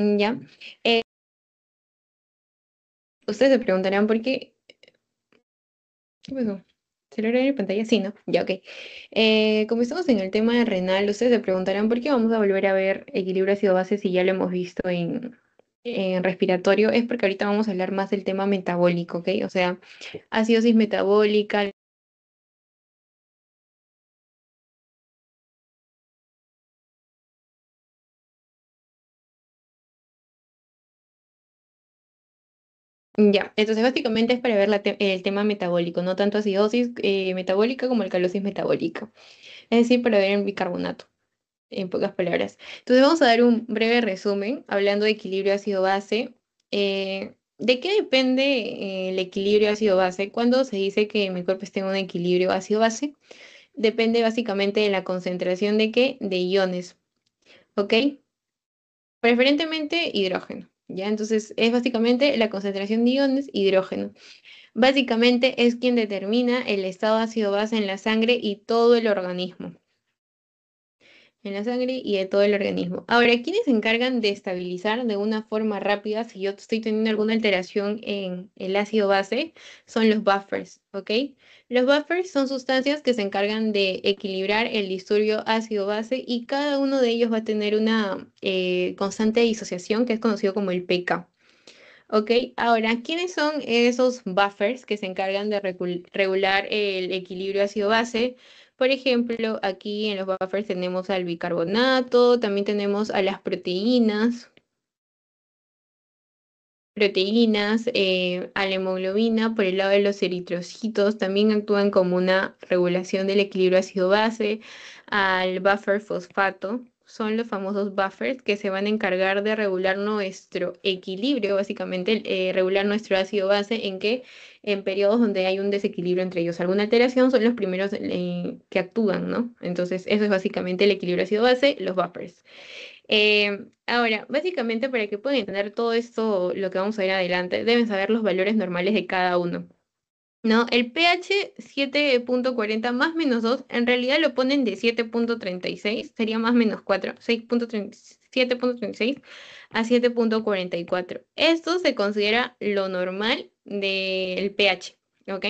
Mm, ya. Eh, ustedes se preguntarán por qué. ¿Qué pasó? ve en pantalla? Sí, ¿no? Ya, ok. Eh, como estamos en el tema renal, ustedes se preguntarán por qué vamos a volver a ver equilibrio ácido-base si ya lo hemos visto en, en respiratorio es porque ahorita vamos a hablar más del tema metabólico, ¿ok? O sea, acidosis metabólica, Ya, entonces básicamente es para ver el tema metabólico, no tanto acidosis eh, metabólica como alcalosis metabólica, es decir, para ver el bicarbonato, en pocas palabras. Entonces vamos a dar un breve resumen hablando de equilibrio ácido-base. Eh, ¿De qué depende eh, el equilibrio ácido-base? Cuando se dice que mi cuerpo esté en un equilibrio ácido-base, depende básicamente de la concentración de qué? De iones, ¿ok? Preferentemente hidrógeno. ¿ya? Entonces es básicamente la concentración de iones hidrógeno. Básicamente es quien determina el estado ácido base en la sangre y todo el organismo. En la sangre y de todo el organismo. Ahora, ¿quiénes se encargan de estabilizar de una forma rápida si yo estoy teniendo alguna alteración en el ácido base? Son los buffers, ¿ok? Los buffers son sustancias que se encargan de equilibrar el disturbio ácido-base y cada uno de ellos va a tener una eh, constante disociación que es conocido como el pK. Ok, ahora, ¿quiénes son esos buffers que se encargan de regular el equilibrio ácido-base? Por ejemplo, aquí en los buffers tenemos al bicarbonato, también tenemos a las proteínas, proteínas, eh, a la hemoglobina, por el lado de los eritrocitos, también actúan como una regulación del equilibrio ácido-base, al buffer fosfato, son los famosos buffers que se van a encargar de regular nuestro equilibrio, básicamente eh, regular nuestro ácido base en que en periodos donde hay un desequilibrio entre ellos, alguna alteración, son los primeros eh, que actúan, ¿no? Entonces, eso es básicamente el equilibrio ácido base, los buffers. Eh, ahora, básicamente para que puedan entender todo esto, lo que vamos a ir adelante, deben saber los valores normales de cada uno. ¿no? El pH 7.40 más menos 2, en realidad lo ponen de 7.36, sería más menos 4, 7.36 a 7.44. Esto se considera lo normal del pH, ¿ok?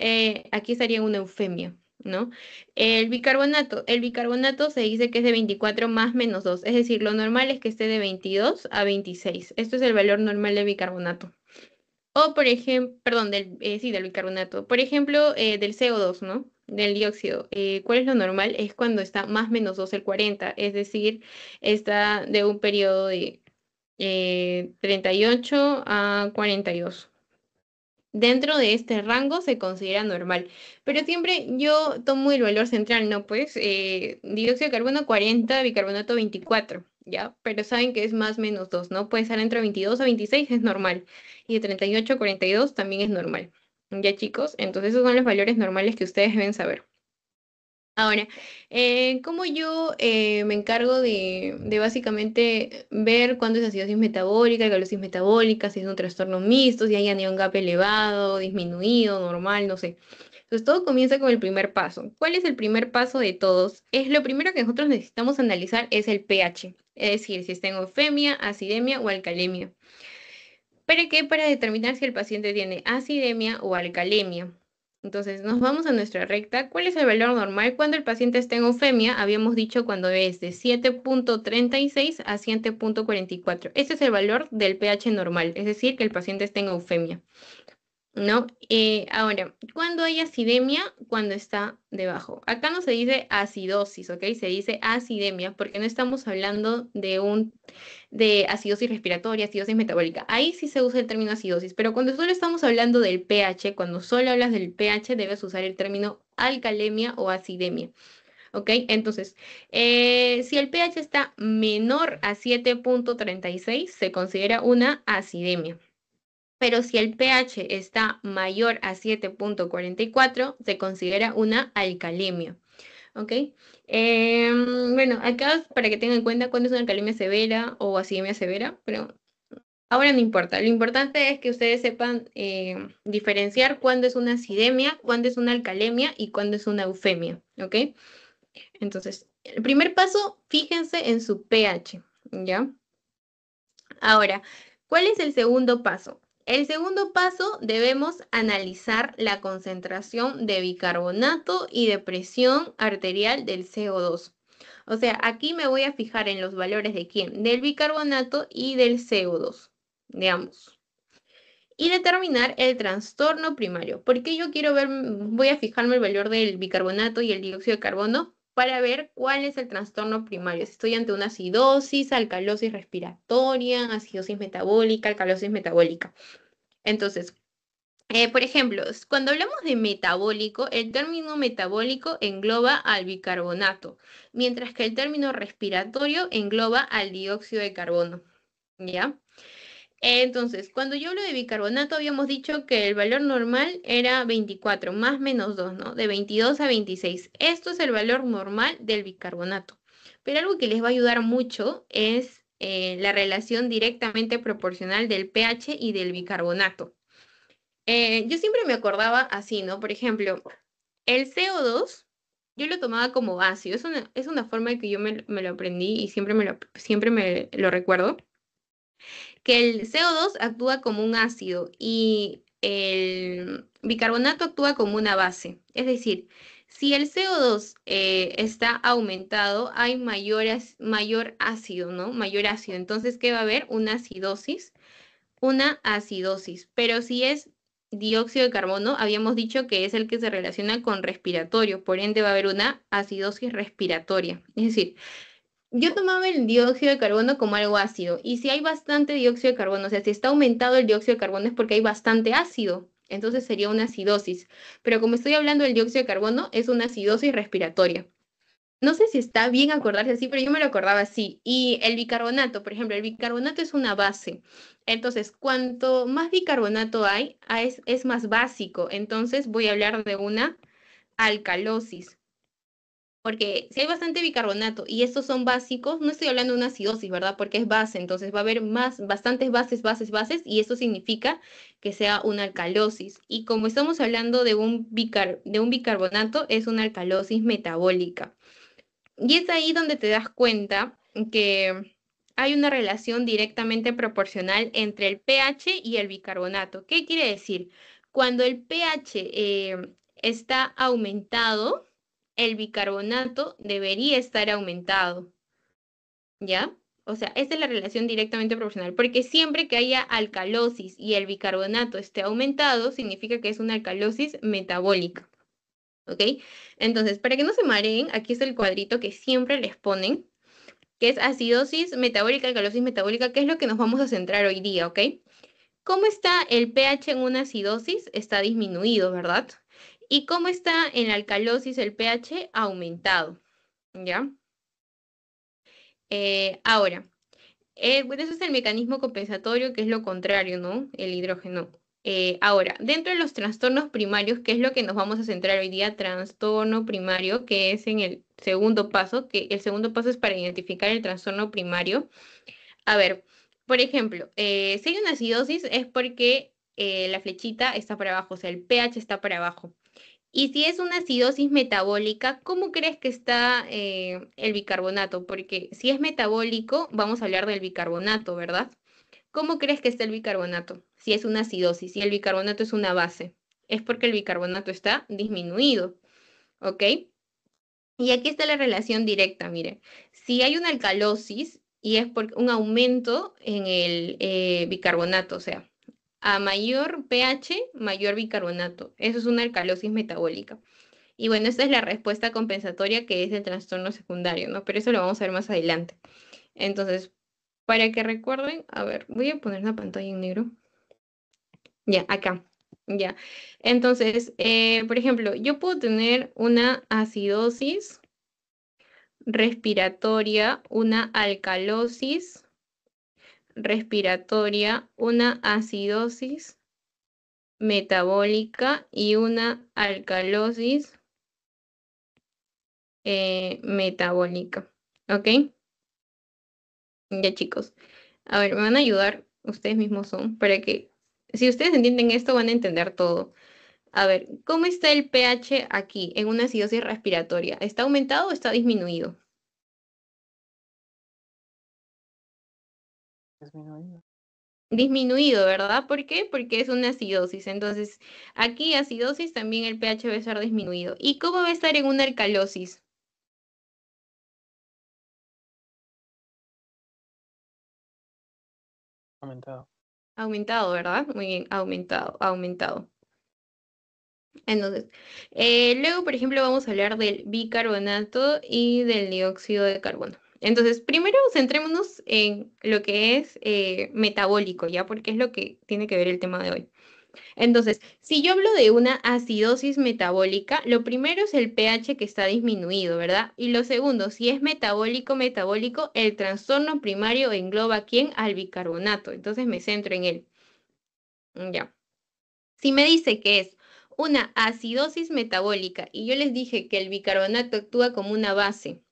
Eh, aquí estaría una eufemia, ¿no? El bicarbonato, el bicarbonato se dice que es de 24 más menos 2, es decir, lo normal es que esté de 22 a 26. Esto es el valor normal del bicarbonato. O por ejemplo, perdón, del, eh, sí, del bicarbonato. Por ejemplo, eh, del CO2, ¿no? Del dióxido. Eh, ¿Cuál es lo normal? Es cuando está más menos 2 el 40, es decir, está de un periodo de 38 a 42 dentro de este rango se considera normal. Pero siempre yo tomo el valor central, ¿no? Pues eh, dióxido de carbono 40, bicarbonato 24, ¿ya? Pero saben que es más menos 2, ¿no? Puede estar entre 22 a 26, es normal. Y de 38 a 42 también es normal. Ya chicos, entonces esos son los valores normales que ustedes deben saber. Ahora, eh, como yo eh, me encargo de, básicamente ver cuándo es acidosis metabólica, alcalosis metabólica, si es un trastorno mixto, si hay anión gap elevado, disminuido, normal, no sé. Entonces todo comienza con el primer paso. ¿Cuál es el primer paso de todos? Es lo primero que nosotros necesitamos analizar es el pH, es decir, si está en eufemia, acidemia o alcalemia. ¿Para qué? Para determinar si el paciente tiene acidemia o alcalemia. Entonces, nos vamos a nuestra recta. ¿Cuál es el valor normal cuando el paciente está en eufemia? Habíamos dicho cuando es de 7.36 a 7.44. Este es el valor del pH normal, es decir, que el paciente está en eufemia. ¿no? Eh, ahora, ¿cuándo hay acidemia? Cuando está debajo. Acá no se dice acidosis, ¿ok? Se dice acidemia porque no estamos hablando de un de acidosis respiratoria, acidosis metabólica. Ahí sí se usa el término acidosis, pero cuando solo estamos hablando del pH, cuando solo hablas del pH, debes usar el término alcalemia o acidemia. ¿Ok? Entonces, eh, si el pH está menor a 7.36, se considera una acidemia pero si el pH está mayor a 7.44, se considera una alcalemia. ¿Ok? Em, bueno, acá para que tengan en cuenta cuándo es una alcalemia severa o acidemia severa, pero ahora no importa. Lo importante es que ustedes sepan em, diferenciar cuándo es una acidemia, cuándo es una alcalemia y cuándo es una eufemia. ¿Ok? Entonces, el primer paso, fíjense en su pH. ¿Ya? Ahora, ¿Cuál es el segundo paso? El segundo paso, debemos analizar la concentración de bicarbonato y de presión arterial del CO2. O sea, aquí me voy a fijar en los valores de quién, del bicarbonato y del CO2, de ambos. Y determinar el trastorno primario. ¿Por qué yo quiero ver, voy a fijarme el valor del bicarbonato y el dióxido de carbono? para ver cuál es el trastorno primario. estoy ante una acidosis, alcalosis respiratoria, acidosis metabólica, alcalosis metabólica. Entonces, eh, por ejemplo, cuando hablamos de metabólico, el término metabólico engloba al bicarbonato, mientras que el término respiratorio engloba al dióxido de carbono. ¿Ya? Entonces, cuando yo hablo de bicarbonato, habíamos dicho que el valor normal era 24, más menos 2, ¿no? De 22 a 26. Esto es el valor normal del bicarbonato. Pero algo que les va a ayudar mucho es eh, la relación directamente proporcional del pH y del bicarbonato. Eh, yo siempre me acordaba así, ¿no? Por ejemplo, el CO2 yo lo tomaba como ácido. Es una, forma que yo me, lo aprendí y siempre me lo, siempre me lo recuerdo que el CO2 actúa como un ácido y el bicarbonato actúa como una base. Es decir, si el CO2 eh, está aumentado, hay mayor, mayor ácido, ¿no? Mayor ácido. Entonces, ¿qué va a haber? Una acidosis, una acidosis. Pero si es dióxido de carbono, habíamos dicho que es el que se relaciona con respiratorio, por ende va a haber una acidosis respiratoria. Es decir, yo tomaba el dióxido de carbono como algo ácido. Y si hay bastante dióxido de carbono, o sea, si está aumentado el dióxido de carbono es porque hay bastante ácido. Entonces sería una acidosis. Pero como estoy hablando del dióxido de carbono, es una acidosis respiratoria. No sé si está bien acordarse así, pero yo me lo acordaba así. Y el bicarbonato, por ejemplo, el bicarbonato es una base. Entonces, cuanto más bicarbonato hay, es, es más básico. Entonces voy a hablar de una alcalosis porque si hay bastante bicarbonato y estos son básicos, no estoy hablando de una acidosis, ¿verdad? Porque es base, entonces va a haber más, bastantes bases, bases, bases, y eso significa que sea una alcalosis. Y como estamos hablando de un, de un bicarbonato, es una alcalosis metabólica. Y es ahí donde te das cuenta que hay una relación directamente proporcional entre el pH y el bicarbonato. ¿Qué quiere decir? Cuando el pH eh, está aumentado, el bicarbonato debería estar aumentado. ¿Ya? O sea, esta es la relación directamente proporcional, porque siempre que haya alcalosis y el bicarbonato esté aumentado, significa que es una alcalosis metabólica. ¿Ok? Entonces, para que no se mareen, aquí está el cuadrito que siempre les ponen, que es acidosis metabólica, alcalosis metabólica, que es lo que nos vamos a centrar hoy día, ¿ok? ¿Cómo está el pH en una acidosis? Está disminuido, ¿verdad? y cómo está en la alcalosis el pH aumentado. ¿Ya? Eh, ahora, eh, es el mecanismo compensatorio, que es lo contrario, ¿no? El hidrógeno. Eh, ahora, dentro de los trastornos primarios, ¿qué es lo que nos vamos a centrar hoy día, trastorno primario, que es en el segundo paso, que el segundo paso es para identificar el trastorno primario. A ver, por ejemplo, eh, si hay una acidosis es porque la flechita está para abajo, o sea, el pH está para abajo. Y si es una acidosis metabólica, ¿cómo crees que está eh, el bicarbonato? Porque si es metabólico, vamos a hablar del bicarbonato, ¿verdad? ¿Cómo crees que está el bicarbonato? Si es una acidosis, y el bicarbonato es una base, es porque el bicarbonato está disminuido, ¿ok? Y aquí está la relación directa, mire. Si hay una alcalosis y es por un aumento en el eh, bicarbonato, o sea, a mayor pH, mayor bicarbonato. Eso es una alcalosis metabólica. Y bueno, esta es la respuesta compensatoria que es el trastorno secundario, ¿no? Pero eso lo vamos a ver más adelante. Entonces, para que recuerden, a ver, voy a poner la pantalla en negro. Ya, acá. Ya. Entonces, eh, por ejemplo, yo puedo tener una acidosis respiratoria, una alcalosis respiratoria, una acidosis metabólica y una alcalosis eh, metabólica. ¿Ok? Ya chicos. A ver, me van a ayudar, ustedes mismos son, para que si ustedes entienden esto van a entender todo. A ver, ¿cómo está el pH aquí en una acidosis respiratoria? ¿Está aumentado o está disminuido? Disminuido. Disminuido, ¿verdad? ¿Por qué? Porque es una acidosis. Entonces, aquí acidosis también el pH va a estar disminuido. ¿Y cómo va a estar en una alcalosis? Aumentado. Aumentado, ¿verdad? Muy bien, aumentado, aumentado. Entonces, eh, luego, por ejemplo, vamos a hablar del bicarbonato y del dióxido de carbono. Entonces, primero centrémonos en lo que es eh, metabólico, ¿ya? Porque es lo que tiene que ver el tema de hoy. Entonces, si yo hablo de una acidosis metabólica, lo primero es el pH que está disminuido, ¿verdad? Y lo segundo, si es metabólico, metabólico, el trastorno primario engloba quién? Al bicarbonato. Entonces me centro en él. Ya. Si me dice que es una acidosis metabólica y yo les dije que el bicarbonato actúa como una base,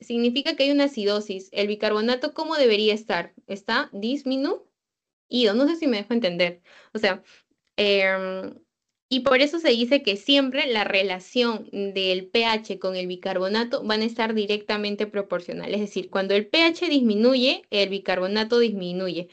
significa que hay una acidosis. El bicarbonato, ¿cómo debería estar? Está disminuido. No sé si me dejo entender. O sea, em, y por eso se dice que siempre la relación del pH con el bicarbonato van a estar directamente proporcional. Es decir, cuando el pH disminuye, el bicarbonato disminuye.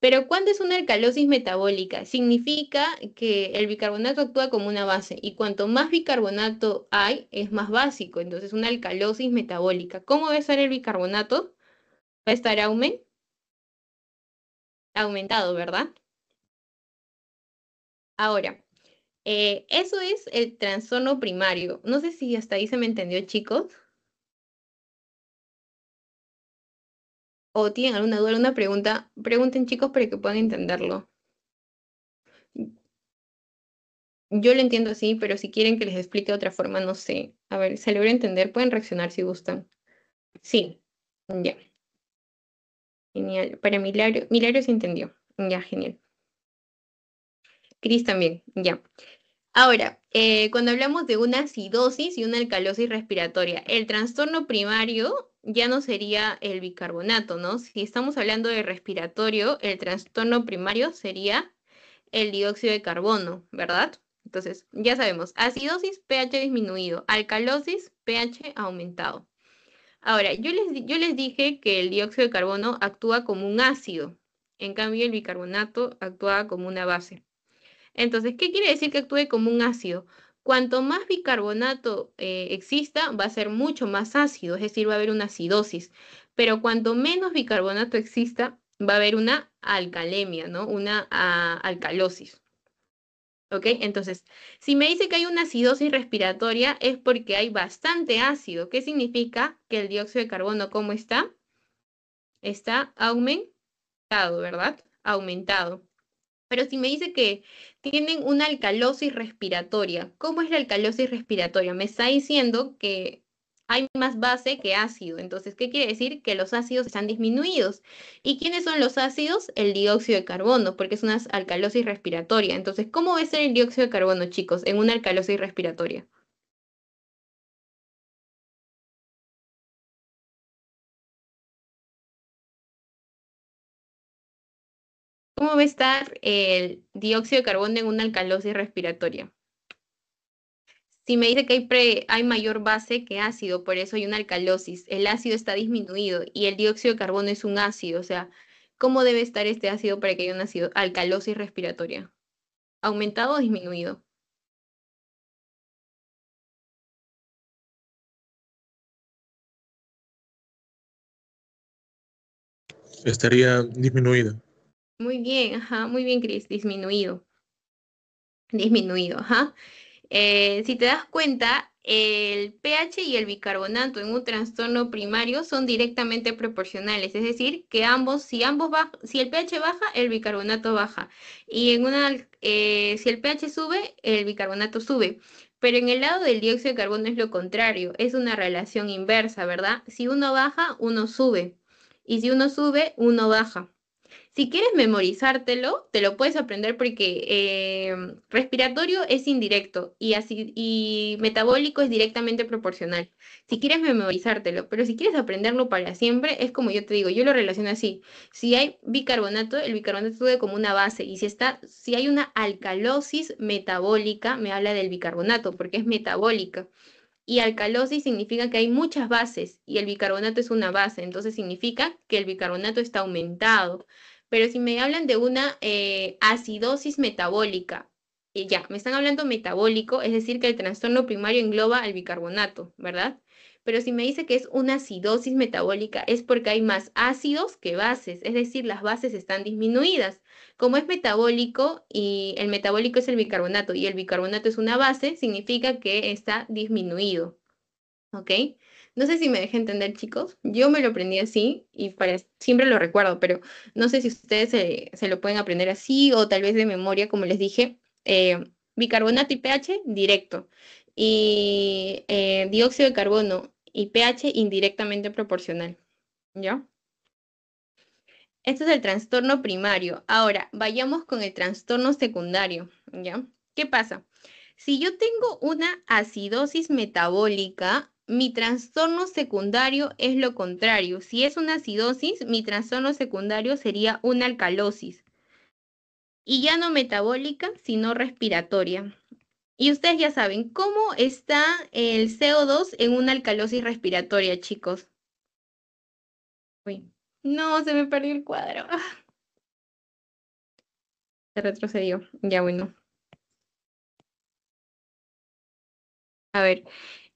Pero ¿cuándo es una alcalosis metabólica? Significa que el bicarbonato actúa como una base y cuanto más bicarbonato hay, es más básico. Entonces, una alcalosis metabólica. ¿Cómo va a estar el bicarbonato? Va a estar aumentado, ¿verdad? Ahora, eh, eso es el trastorno primario. No sé si hasta ahí se me entendió, chicos. o tienen alguna duda, alguna pregunta, pregunten chicos para que puedan entenderlo. Yo lo entiendo así, pero si quieren que les explique de otra forma, no sé. A ver, se logró entender, pueden reaccionar si gustan. Sí, ya. Genial. Para Milario, Milario se entendió. Ya, genial. Cris también, ya. Ahora, eh, cuando hablamos de una acidosis y una alcalosis respiratoria, el trastorno primario ya no sería el bicarbonato, ¿no? Si estamos hablando de respiratorio, el trastorno primario sería el dióxido de carbono, ¿verdad? Entonces, ya sabemos, acidosis, pH disminuido, alcalosis, pH aumentado. Ahora, yo les, yo les dije que el dióxido de carbono actúa como un ácido, en cambio el bicarbonato actúa como una base. Entonces, ¿qué quiere decir que actúe como un ácido? Cuanto más bicarbonato eh, exista, va a ser mucho más ácido, es decir, va a haber una acidosis. Pero cuanto menos bicarbonato exista, va a haber una alcalemia, ¿no? Una ah, alcalosis. ¿Ok? Entonces, si me dice que hay una acidosis respiratoria es porque hay bastante ácido. ¿Qué significa que el dióxido de carbono, ¿cómo está? Está aumentado, ¿verdad? Aumentado. Pero si me dice que tienen una alcalosis respiratoria, ¿cómo es la alcalosis respiratoria? Me está diciendo que hay más base que ácido. Entonces, ¿qué quiere decir? Que los ácidos están disminuidos. ¿Y quiénes son los ácidos? El dióxido de carbono, porque es una alcalosis respiratoria. Entonces, ¿cómo es el dióxido de carbono, chicos, en una alcalosis respiratoria? ¿Cómo va a estar el dióxido de carbono en una alcalosis respiratoria? Si me dice que hay, mayor base que ácido, por eso hay una alcalosis, el ácido está disminuido y el dióxido de carbono es un ácido, o sea, ¿cómo debe estar este ácido para que haya una alcalosis respiratoria? ¿Aumentado o disminuido? Estaría disminuido. Muy bien, ajá, muy bien, Cris, disminuido. Disminuido, ajá. Eh, si te das cuenta, el pH y el bicarbonato en un trastorno primario son directamente proporcionales, es decir, que ambos, si ambos si el pH baja, el bicarbonato baja. Y en una, eh, si el pH sube, el bicarbonato sube. Pero en el lado del dióxido de carbono es lo contrario, es una relación inversa, ¿verdad? Si uno baja, uno sube. Y si uno sube, uno baja. Si quieres memorizártelo, te lo puedes aprender porque eh, respiratorio es indirecto y, así, y metabólico es directamente proporcional. Si quieres memorizártelo, pero si quieres aprenderlo para siempre, es como yo te digo, yo lo relaciono así. Si hay bicarbonato, el bicarbonato es como una base y si, está, si hay una alcalosis metabólica, me habla del bicarbonato porque es metabólica. Y alcalosis significa que hay muchas bases y el bicarbonato es una base, entonces significa que el bicarbonato está aumentado. Pero si me hablan de una eh, acidosis metabólica, y ya, me están hablando metabólico, es decir, que el trastorno primario engloba al bicarbonato, ¿verdad? Pero si me dice que es una acidosis metabólica, es porque hay más ácidos que bases, es decir, las bases están disminuidas. Como es metabólico y el metabólico es el bicarbonato y el bicarbonato es una base, significa que está disminuido. ¿Ok? No sé si me dejé entender, chicos. Yo me lo aprendí así y siempre lo recuerdo, pero no sé si ustedes se, lo pueden aprender así o tal vez de memoria, como les dije. Eh, bicarbonato y pH directo. Y eh, dióxido de carbono y pH indirectamente proporcional. ¿Ya? Este es el trastorno primario. Ahora, vayamos con el trastorno secundario. ¿Ya? ¿Qué pasa? Si yo tengo una acidosis metabólica, mi trastorno secundario es lo contrario. Si es una acidosis, mi trastorno secundario sería una alcalosis. Y ya no metabólica, sino respiratoria. Y ustedes ya saben, ¿cómo está el CO2 en una alcalosis respiratoria, chicos? Uy, no, se me perdió el cuadro. Ah. Se retrocedió. Ya bueno. A ver,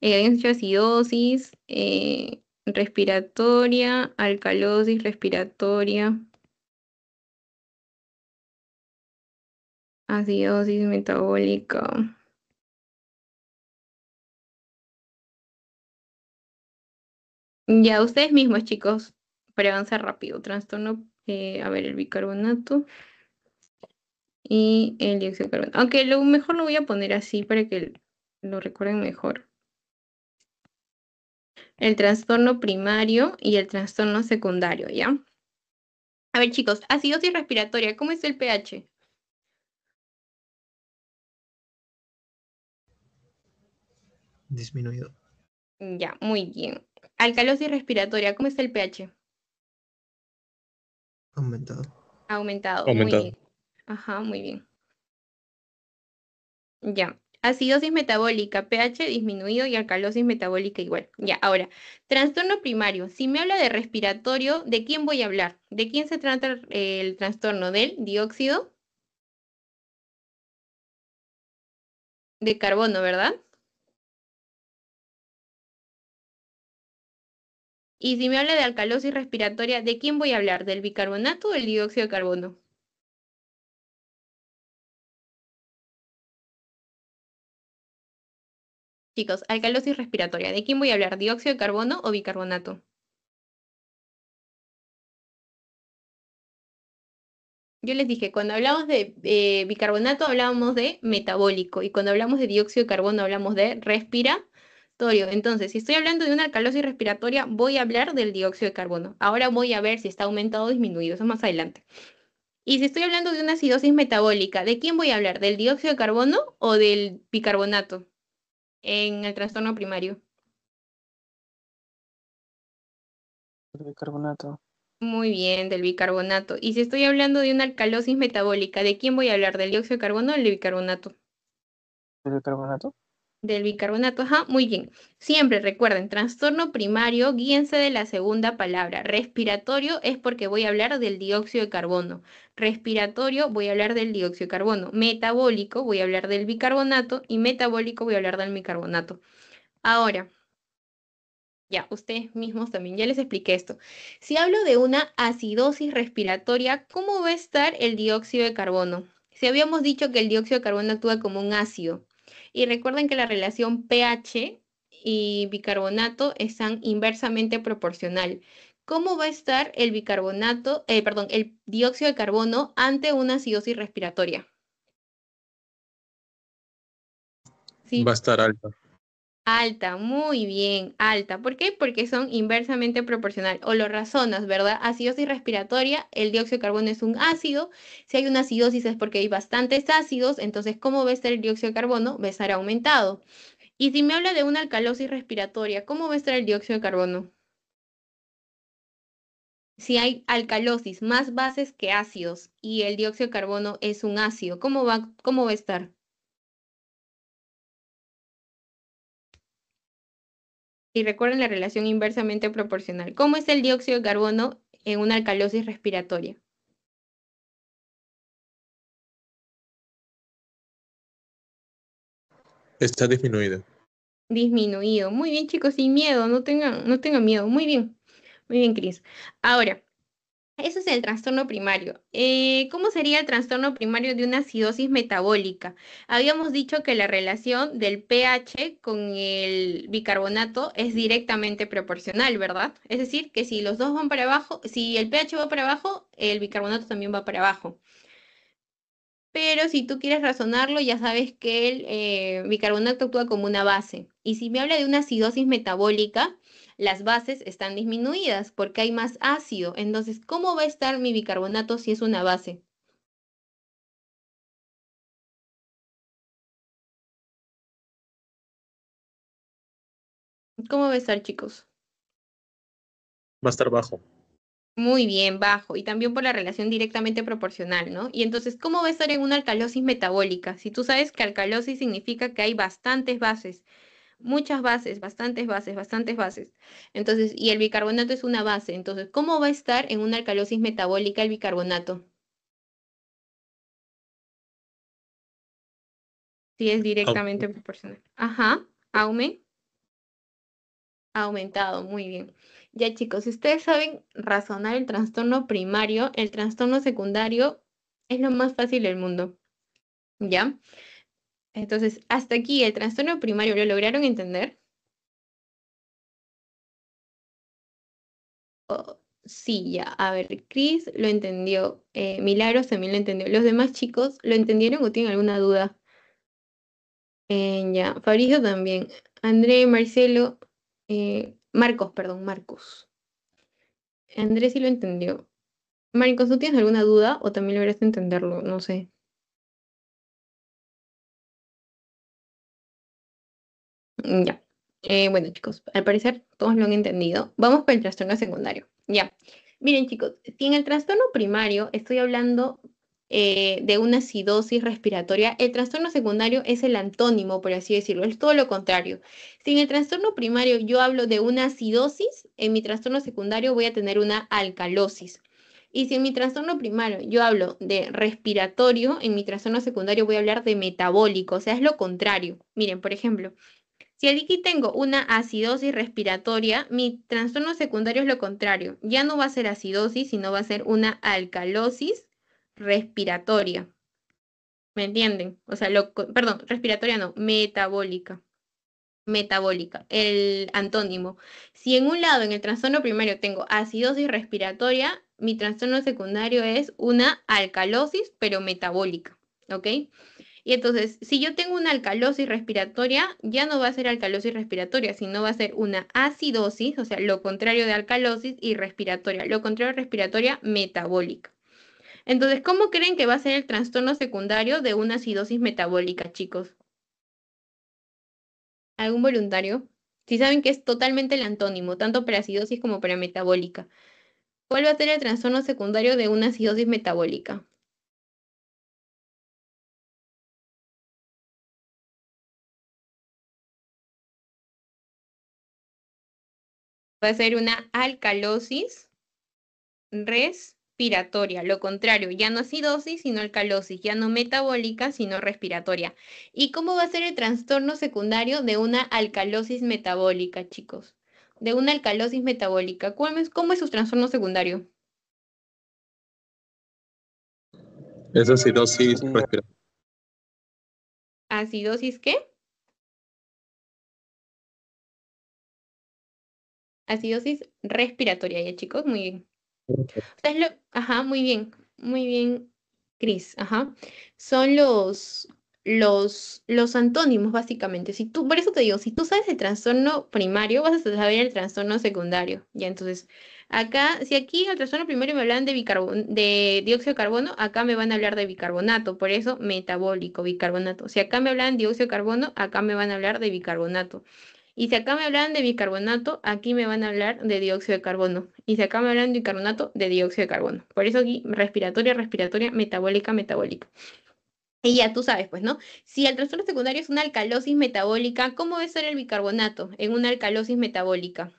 eh, acidosis eh, respiratoria, alcalosis respiratoria, acidosis metabólica. Ya ustedes mismos, chicos, para avanzar rápido. Trastorno, eh, a ver, el bicarbonato y el dióxido de carbono. Aunque lo mejor lo voy a poner así para que lo recuerden mejor el trastorno primario y el trastorno secundario, ¿ya? A ver, chicos, acidosis respiratoria, ¿cómo es el pH? Disminuido. Ya, muy bien. Alcalosis respiratoria, ¿cómo está el pH? Aumentado. Aumentado. Aumentado. Muy bien. Ajá, muy bien. Ya acidosis metabólica, pH disminuido y alcalosis metabólica igual. Ya, ahora, trastorno primario. Si me habla de respiratorio, ¿de quién voy a hablar? ¿De quién se trata el trastorno? ¿Del dióxido? De carbono, ¿verdad? Y si me habla de alcalosis respiratoria, ¿de quién voy a hablar? ¿Del bicarbonato o del dióxido de carbono? Chicos, alcalosis respiratoria. ¿De quién voy a hablar? ¿Dióxido de carbono o bicarbonato? Yo les dije, cuando hablamos de eh, bicarbonato hablábamos de metabólico y cuando hablamos de dióxido de carbono hablamos de respiratorio. Entonces, si estoy hablando de una alcalosis respiratoria, voy a hablar del dióxido de carbono. Ahora voy a ver si está aumentado o disminuido, eso más adelante. Y si estoy hablando de una acidosis metabólica, ¿de quién voy a hablar? ¿Del dióxido de carbono o del bicarbonato? en el trastorno primario. Del bicarbonato. Muy bien, del bicarbonato. Y si estoy hablando de una alcalosis metabólica, ¿de quién voy a hablar? ¿Del dióxido de carbono o del bicarbonato? ¿Del bicarbonato? del bicarbonato, ajá, muy bien. Siempre recuerden, trastorno primario, guíense de la segunda palabra. Respiratorio es porque voy a hablar del dióxido de carbono. Respiratorio, voy a hablar del dióxido de carbono. Metabólico, voy a hablar del bicarbonato. Y metabólico, voy a hablar del bicarbonato. Ahora, ya, ustedes mismos también, ya les expliqué esto. Si hablo de una acidosis respiratoria, ¿cómo va a estar el dióxido de carbono? Si habíamos dicho que el dióxido de carbono actúa como un ácido, y recuerden que la relación pH y bicarbonato están inversamente proporcional. ¿Cómo va a estar el bicarbonato, eh, perdón, el dióxido de carbono ante una acidosis respiratoria? Va a estar alto. Alta, muy bien, alta. ¿Por qué? Porque son inversamente proporcional. O lo razonas, ¿verdad? Acidosis respiratoria, el dióxido de carbono es un ácido. Si hay una acidosis es porque hay bastantes ácidos, entonces, ¿cómo va a estar el dióxido de carbono? Va a estar aumentado. Y si me habla de una alcalosis respiratoria, ¿cómo va a estar el dióxido de carbono? Si hay alcalosis, más bases que ácidos, y el dióxido de carbono es un ácido, ¿cómo va, cómo va a estar? y recuerden la relación inversamente proporcional. ¿Cómo es el dióxido de carbono en una alcalosis respiratoria? Está disminuido. Disminuido. Muy bien, chicos, sin miedo, no tengan, no tengan miedo. Muy bien. Muy bien, Cris. Ahora, eso es el trastorno primario. Eh, ¿Cómo sería el trastorno primario de una acidosis metabólica? Habíamos dicho que la relación del pH con el bicarbonato es directamente proporcional, ¿verdad? Es decir, que si los dos van para abajo, si el pH va para abajo, el bicarbonato también va para abajo. Pero si tú quieres razonarlo, ya sabes que el eh, bicarbonato actúa como una base. Y si me habla de una acidosis metabólica, las bases están disminuidas porque hay más ácido. Entonces, ¿cómo va a estar mi bicarbonato si es una base? ¿Cómo va a estar, chicos? Va a estar bajo. Muy bien, bajo. Y también por la relación directamente proporcional, ¿no? Y entonces, ¿cómo va a estar en una alcalosis metabólica? Si tú sabes que alcalosis significa que hay bastantes bases muchas bases, bastantes bases, bastantes bases. Entonces, y el bicarbonato es una base. Entonces, ¿cómo va a estar en una alcalosis metabólica el bicarbonato? Si es directamente proporcional. Ajá, aumen. Aumentado, muy bien. Ya chicos, si ustedes saben razonar el trastorno primario, el trastorno secundario es lo más fácil del mundo. ¿Ya? Entonces, hasta aquí el trastorno primario, ¿lo lograron entender? Oh, sí, ya. A ver, Cris lo entendió. Eh, Milagros también lo entendió. ¿Los demás chicos lo entendieron o tienen alguna duda? Eh, ya. Fabricio también. André, Marcelo, eh, Marcos, perdón, Marcos. Andrés sí lo entendió. Marcos, ¿tú tienes alguna duda o también lograste entenderlo? No sé. Mm, ya. Eh, bueno, chicos, al parecer todos lo han entendido. Vamos con el trastorno secundario. Ya. Miren, chicos, si en el trastorno primario estoy hablando eh, de una acidosis respiratoria, el trastorno secundario es el antónimo, por así decirlo, es todo lo contrario. Si en el trastorno primario yo hablo de una acidosis, en mi trastorno secundario voy a tener una alcalosis. Y si en mi trastorno primario yo hablo de respiratorio, en mi trastorno secundario voy a hablar de metabólico, o sea, es lo contrario. Miren, por ejemplo, si aquí tengo una acidosis respiratoria, mi trastorno secundario es lo contrario. Ya no va a ser acidosis, sino va a ser una alcalosis respiratoria. ¿Me entienden? O sea, perdón, respiratoria no, metabólica. Metabólica, el antónimo. Si en un lado, en el trastorno primario, tengo acidosis respiratoria, mi trastorno secundario es una alcalosis, pero metabólica. ¿Ok? Y entonces, si yo tengo una alcalosis respiratoria, ya no va a ser alcalosis respiratoria, sino va a ser una acidosis, o sea, lo contrario de alcalosis y respiratoria, lo contrario de respiratoria metabólica. Entonces, ¿cómo creen que va a ser el trastorno secundario de una acidosis metabólica, chicos? ¿Algún voluntario? Si saben que es totalmente el antónimo, tanto para acidosis como para metabólica. ¿Cuál va a ser el trastorno secundario de una acidosis metabólica? va a ser una alcalosis respiratoria. Lo contrario, ya no acidosis, sino alcalosis, ya no metabólica, sino respiratoria. ¿Y cómo va a ser el trastorno secundario de una alcalosis metabólica, chicos? De una alcalosis metabólica. ¿Cómo es, cómo es su trastorno secundario? Es acidosis respiratoria. ¿Acidosis qué? acidosis respiratoria, ya chicos, muy bien. Ajá, muy bien, muy bien, Cris, ajá. Son los, los, los antónimos, básicamente. Si tú, por eso te digo, si tú sabes el trastorno primario, vas a saber el trastorno secundario. Ya, entonces, acá, si aquí el trastorno primario me hablan de, de dióxido de carbono, acá me van a hablar de bicarbonato, por eso metabólico, bicarbonato. Si acá me hablan de dióxido de carbono, acá me van a hablar de bicarbonato. Y si acá me hablan de bicarbonato, aquí me van a hablar de dióxido de carbono. Y si acá me hablan de bicarbonato, de dióxido de carbono. Por eso aquí respiratoria, respiratoria, metabólica, metabólica. Y ya tú sabes, pues, ¿no? Si el trastorno secundario es una alcalosis metabólica, ¿cómo va a estar el bicarbonato en una alcalosis metabólica?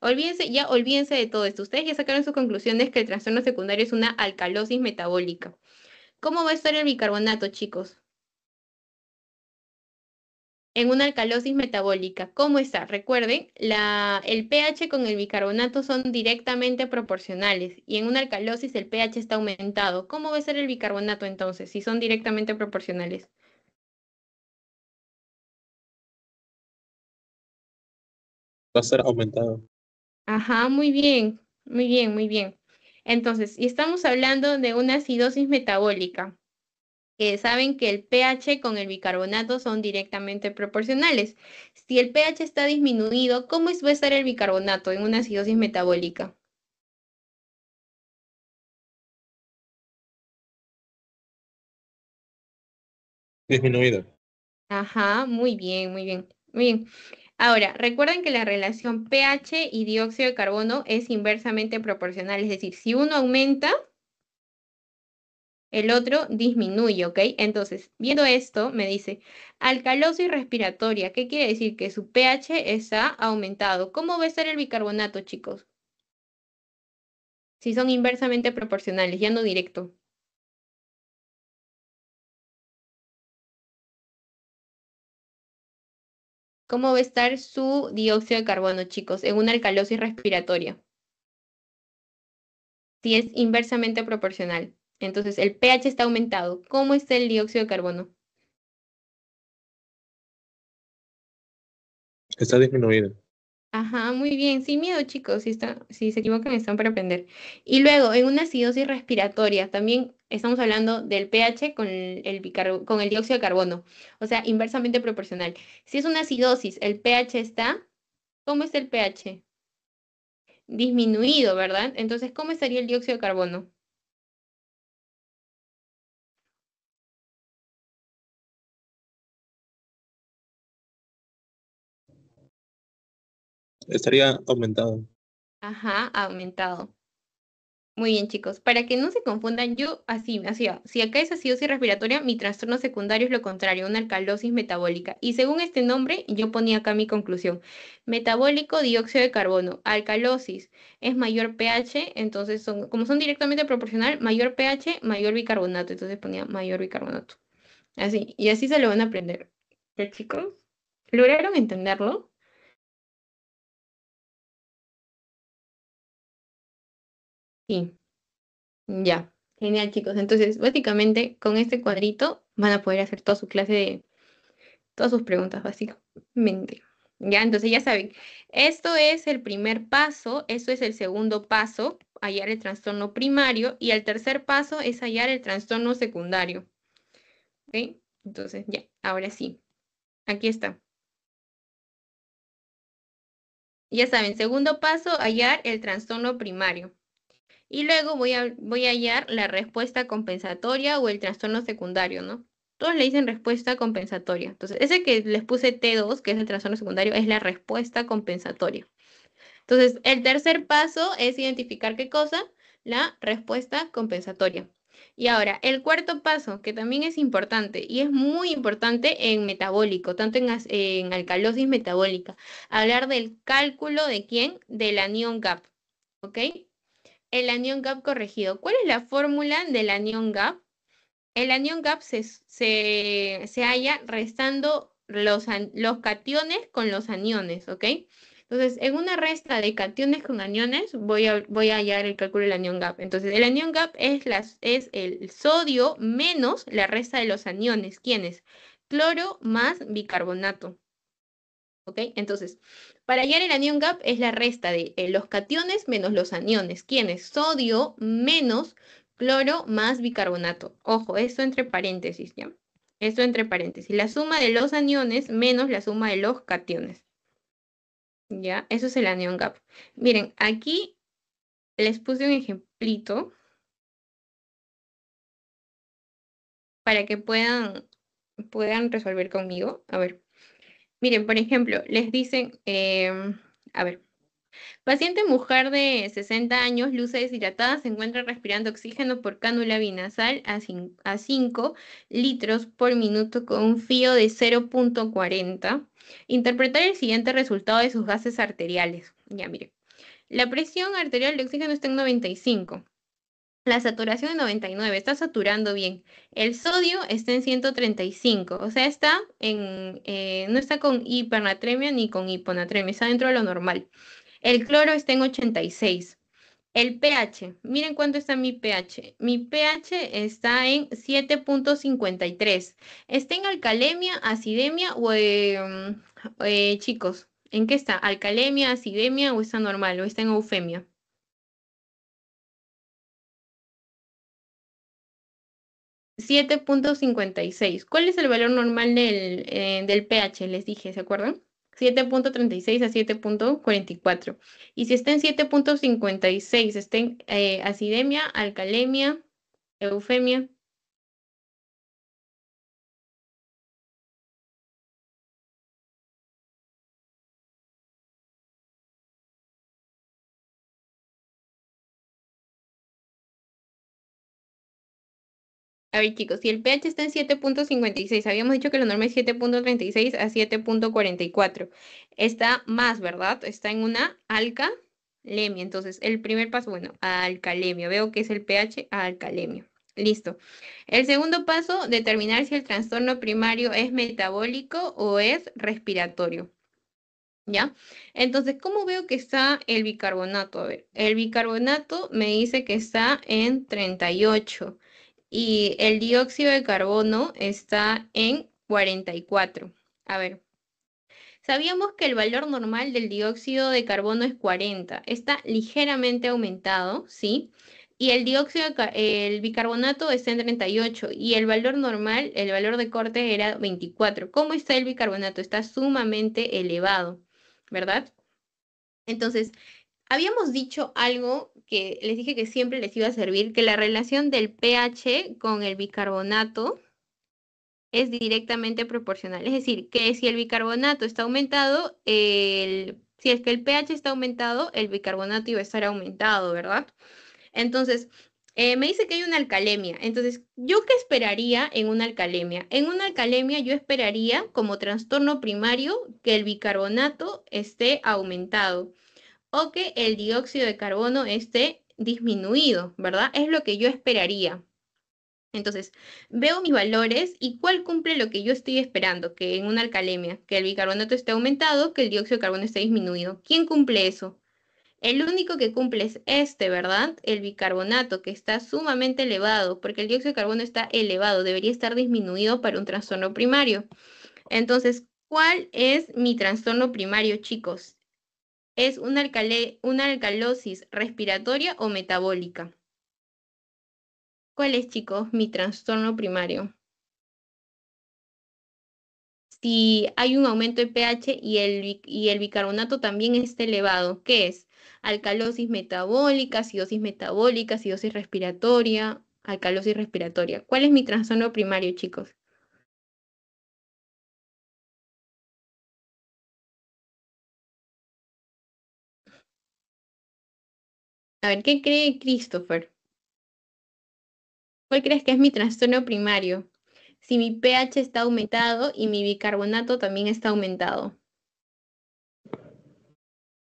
Olvídense, ya olvídense de todo esto. Ustedes ya sacaron sus conclusiones que el trastorno secundario es una alcalosis metabólica. ¿Cómo va a estar el bicarbonato, chicos? en una alcalosis metabólica. ¿Cómo está? Recuerden, la, el pH con el bicarbonato son directamente proporcionales y en una alcalosis el pH está aumentado. ¿Cómo va a ser el bicarbonato entonces si son directamente proporcionales? Va a ser aumentado. Ajá, muy bien, muy bien, muy bien. Entonces, y estamos hablando de una acidosis metabólica que saben que el pH con el bicarbonato son directamente proporcionales. Si el pH está disminuido, ¿cómo va a estar el bicarbonato en una acidosis metabólica? Disminuido. Ajá, muy bien, muy bien, muy bien. Ahora, recuerden que la relación pH y dióxido de carbono es inversamente proporcional, es decir, si uno aumenta, el otro disminuye, ¿ok? Entonces, viendo esto, me dice alcalosis respiratoria, ¿qué quiere decir? Que su pH está aumentado. ¿Cómo va a estar el bicarbonato, chicos? Si son inversamente proporcionales, ya no directo. ¿Cómo va a estar su dióxido de carbono, chicos, en una alcalosis respiratoria? Si es inversamente proporcional. Entonces, el pH está aumentado. ¿Cómo está el dióxido de carbono? Está disminuido. Ajá, muy bien, sin miedo chicos, si, está, si se equivocan están para aprender. Y luego, en una acidosis respiratoria, también estamos hablando del pH con el, con el dióxido de carbono, o sea, inversamente proporcional. Si es una acidosis, el pH está, ¿cómo está el pH? Disminuido, ¿verdad? Entonces, ¿cómo estaría el dióxido de carbono? estaría aumentado. Ajá, aumentado. Muy bien, chicos. Para que no se confundan, yo así, así, si acá es acidosis respiratoria, mi trastorno secundario es lo contrario, una alcalosis metabólica. Y según este nombre, yo ponía acá mi conclusión. Metabólico, dióxido de carbono, alcalosis, es mayor pH, entonces son, como son directamente proporcional, mayor pH, mayor bicarbonato. Entonces ponía mayor bicarbonato. Así, y así se lo van a aprender. chicos? ¿Lograron entenderlo? Y ya. Genial, chicos. Entonces, básicamente, con este cuadrito van a poder hacer toda su clase de todas sus preguntas, básicamente. Ya, entonces ya saben, esto es el primer paso, esto es el segundo paso, hallar el trastorno primario, y el tercer paso es hallar el trastorno secundario. ¿Ok? Entonces, ya, ahora sí. Aquí está. Ya saben, segundo paso, hallar el trastorno primario y luego voy a, voy a hallar la respuesta compensatoria o el trastorno secundario, ¿no? Todos le dicen respuesta compensatoria. Entonces, ese que les puse T2, que es el trastorno secundario, es la respuesta compensatoria. Entonces, el tercer paso es identificar qué cosa, la respuesta compensatoria. Y ahora, el cuarto paso, que también es importante, y es muy importante en metabólico, tanto en, alcalosis metabólica, hablar del cálculo de quién, del neon gap, ¿ok? el anión gap corregido. ¿Cuál es la fórmula del anión gap? El anión gap se, halla restando los, cationes con los aniones, ¿ok? Entonces, en una resta de cationes con aniones, voy a, voy a hallar el cálculo del anión gap. Entonces, el anión gap es, las, es el sodio menos la resta de los aniones. es? Cloro más bicarbonato. ¿Ok? Entonces, para hallar el anión gap es la resta de eh, los cationes menos los aniones, ¿Quién es? sodio menos cloro más bicarbonato. Ojo, esto entre paréntesis, ¿ya? Esto entre paréntesis. La suma de los aniones menos la suma de los cationes. ¿Ya? Eso es el anión gap. Miren, aquí les puse un ejemplito para que puedan, puedan resolver conmigo. A ver. Miren, por ejemplo, les dicen, em, a ver, paciente mujer de 60 años, luce deshidratada, se encuentra respirando oxígeno por cánula binasal a, a 5 litros por minuto con un FIO de 0.40. Interpretar el siguiente resultado de sus gases arteriales. Ya, miren. La presión arterial de oxígeno está en 95 la saturación es 99, está saturando bien. El sodio está en 135, o sea, está en, eh, no está con hipernatremia ni con hiponatremia, está dentro de lo normal. El cloro está en 86. El pH, miren cuánto está mi pH. Mi pH está en 7.53. Está en alcalemia, acidemia o, eh, eh, chicos, ¿en qué está? ¿Alcalemia, acidemia o está normal o está en eufemia? 7.56. ¿Cuál es el valor normal del, eh, pH? Les dije, ¿se acuerdan? 7.36 a 7.44. Y si está en 7.56, está en eh, acidemia, alcalemia, eufemia. A ver, chicos, si el pH está en 7.56, habíamos dicho que la normal es 7.36 a 7.44. Está más, ¿verdad? Está en una alcalemia. Entonces, el primer paso, bueno, alcalemia. Veo que es el pH alcalemia. Listo. El segundo paso, determinar si el trastorno primario es metabólico o es respiratorio. ¿Ya? Entonces, ¿cómo veo que está el bicarbonato? A ver, el bicarbonato me dice que está en 38 y el dióxido de carbono está en 44. A ver, sabíamos que el valor normal del dióxido de carbono es 40, está ligeramente aumentado, ¿sí? Y el dióxido, el bicarbonato está en 38 y el valor normal, el valor de corte era 24. ¿Cómo está el bicarbonato? Está sumamente elevado, ¿verdad? Entonces, Habíamos dicho algo que les dije que siempre les iba a servir, que la relación del pH con el bicarbonato es directamente proporcional. Es decir, que si el bicarbonato está aumentado, si es que el pH está aumentado, el bicarbonato iba a estar aumentado, ¿verdad? Entonces, eh, me dice que hay una alcalemia. Entonces, ¿yo qué esperaría en una alcalemia? En una alcalemia yo esperaría como trastorno primario que el bicarbonato esté aumentado o que el dióxido de carbono esté disminuido, ¿verdad? Es lo que yo esperaría. Entonces, veo mis valores y cuál cumple lo que yo estoy esperando, que en una alcalemia, que el bicarbonato esté aumentado, que el dióxido de carbono esté disminuido. ¿Quién cumple eso? El único que cumple es este, ¿verdad? El bicarbonato, que está sumamente elevado, porque el dióxido de carbono está elevado, debería estar disminuido para un trastorno primario. Entonces, ¿cuál es mi trastorno primario, chicos? es una, alcalosis respiratoria o metabólica. ¿Cuál es, chicos, mi trastorno primario? Si hay un aumento de pH y el, y el bicarbonato también está elevado, ¿qué es? Alcalosis metabólica, acidosis metabólica, acidosis respiratoria, alcalosis respiratoria. ¿Cuál es mi trastorno primario, chicos? A ver, ¿qué cree Christopher? ¿Cuál crees que es mi trastorno primario? Si mi pH está aumentado y mi bicarbonato también está aumentado.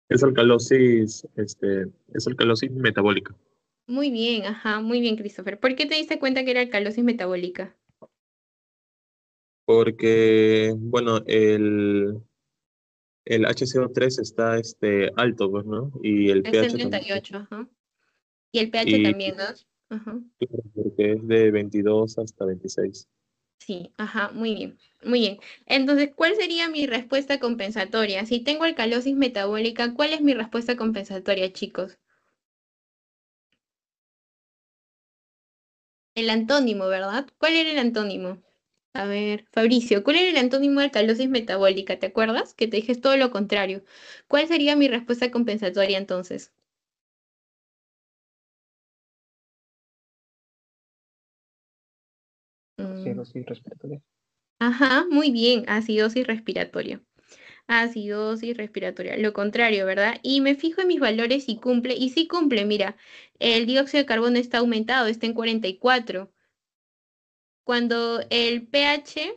Es alcalosis, este, es alcalosis metabólica. Muy bien, ajá, muy bien, Christopher. ¿Por qué te diste cuenta que era alcalosis metabólica? Porque, bueno, el, el HCO3 está este, alto, pues, ¿no? Y el pH. Es 38, ajá. Y el pH también, ¿no? Ajá. Porque es de 22 hasta 26. Sí, ajá, muy bien, muy bien. Entonces, ¿cuál sería mi respuesta compensatoria? Si tengo alcalosis metabólica, ¿cuál es mi respuesta compensatoria, chicos? El antónimo, ¿verdad? ¿Cuál era el antónimo? A ver, Fabricio, ¿cuál era el antónimo de alcalosis metabólica? ¿Te acuerdas? Que te dije todo lo contrario. ¿Cuál sería mi respuesta compensatoria entonces? Mm. Acidosis respiratoria. Ajá, muy bien, acidosis respiratoria. Acidosis respiratoria, lo contrario, ¿verdad? Y me fijo en mis valores y cumple, y sí cumple, mira, el dióxido de carbono está aumentado, está en 44 cuando el pH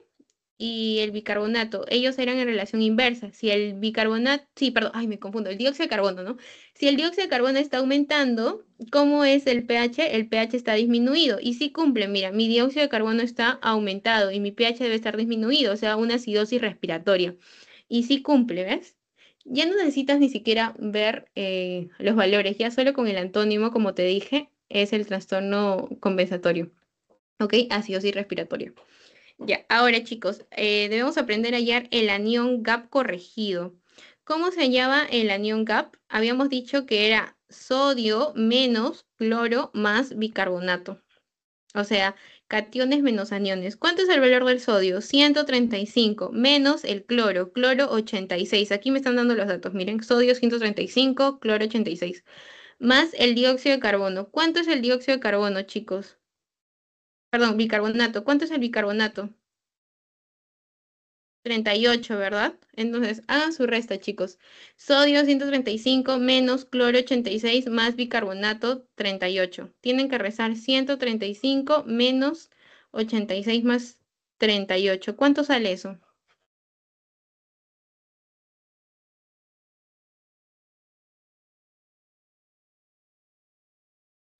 y el bicarbonato, ellos eran en relación inversa. Si el bicarbonato, sí, perdón, ay, me confundo, el dióxido de carbono, ¿no? Si el dióxido de carbono está aumentando, ¿cómo es el pH? El pH está disminuido. Y si cumple, mira, mi dióxido de carbono está aumentado y mi pH debe estar disminuido, o sea, una acidosis respiratoria. Y si cumple, ¿ves? Ya no necesitas ni siquiera ver eh, los valores, ya solo con el antónimo, como te dije, es el trastorno compensatorio. ¿ok? Acidosis respiratorio. Ya, ahora chicos, eh, debemos aprender a hallar el anión gap corregido. ¿Cómo se hallaba el anión gap? Habíamos dicho que era sodio menos cloro más bicarbonato. O sea, cationes menos aniones. ¿Cuánto es el valor del sodio? 135 menos el cloro, cloro 86. Aquí me están dando los datos, miren, sodio 135, cloro 86. Más el dióxido de carbono. ¿Cuánto es el dióxido de carbono, chicos? Perdón, bicarbonato. ¿Cuánto es el bicarbonato? 38, ¿verdad? Entonces, hagan su resta, chicos. Sodio 135 menos cloro 86 más bicarbonato 38. Tienen que rezar 135 menos 86 más 38. ¿Cuánto sale eso?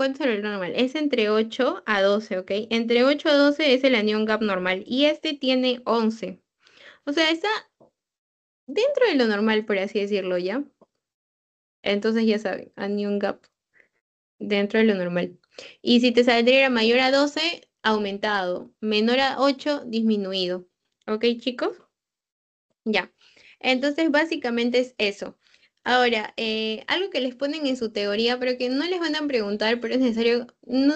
¿Cuánto es el normal? Es entre 8 a 12, ¿ok? Entre 8 a 12 es el anión gap normal y este tiene 11. O sea, está dentro de lo normal, por así decirlo, ¿ya? Entonces ya saben, anión gap dentro de lo normal. Y si te saldría mayor a 12, aumentado. Menor a 8, disminuido. ¿Ok, chicos? Ya. Entonces, básicamente es eso. Ahora, eh, algo que les ponen en su teoría, pero que no les van a preguntar, pero es necesario, no,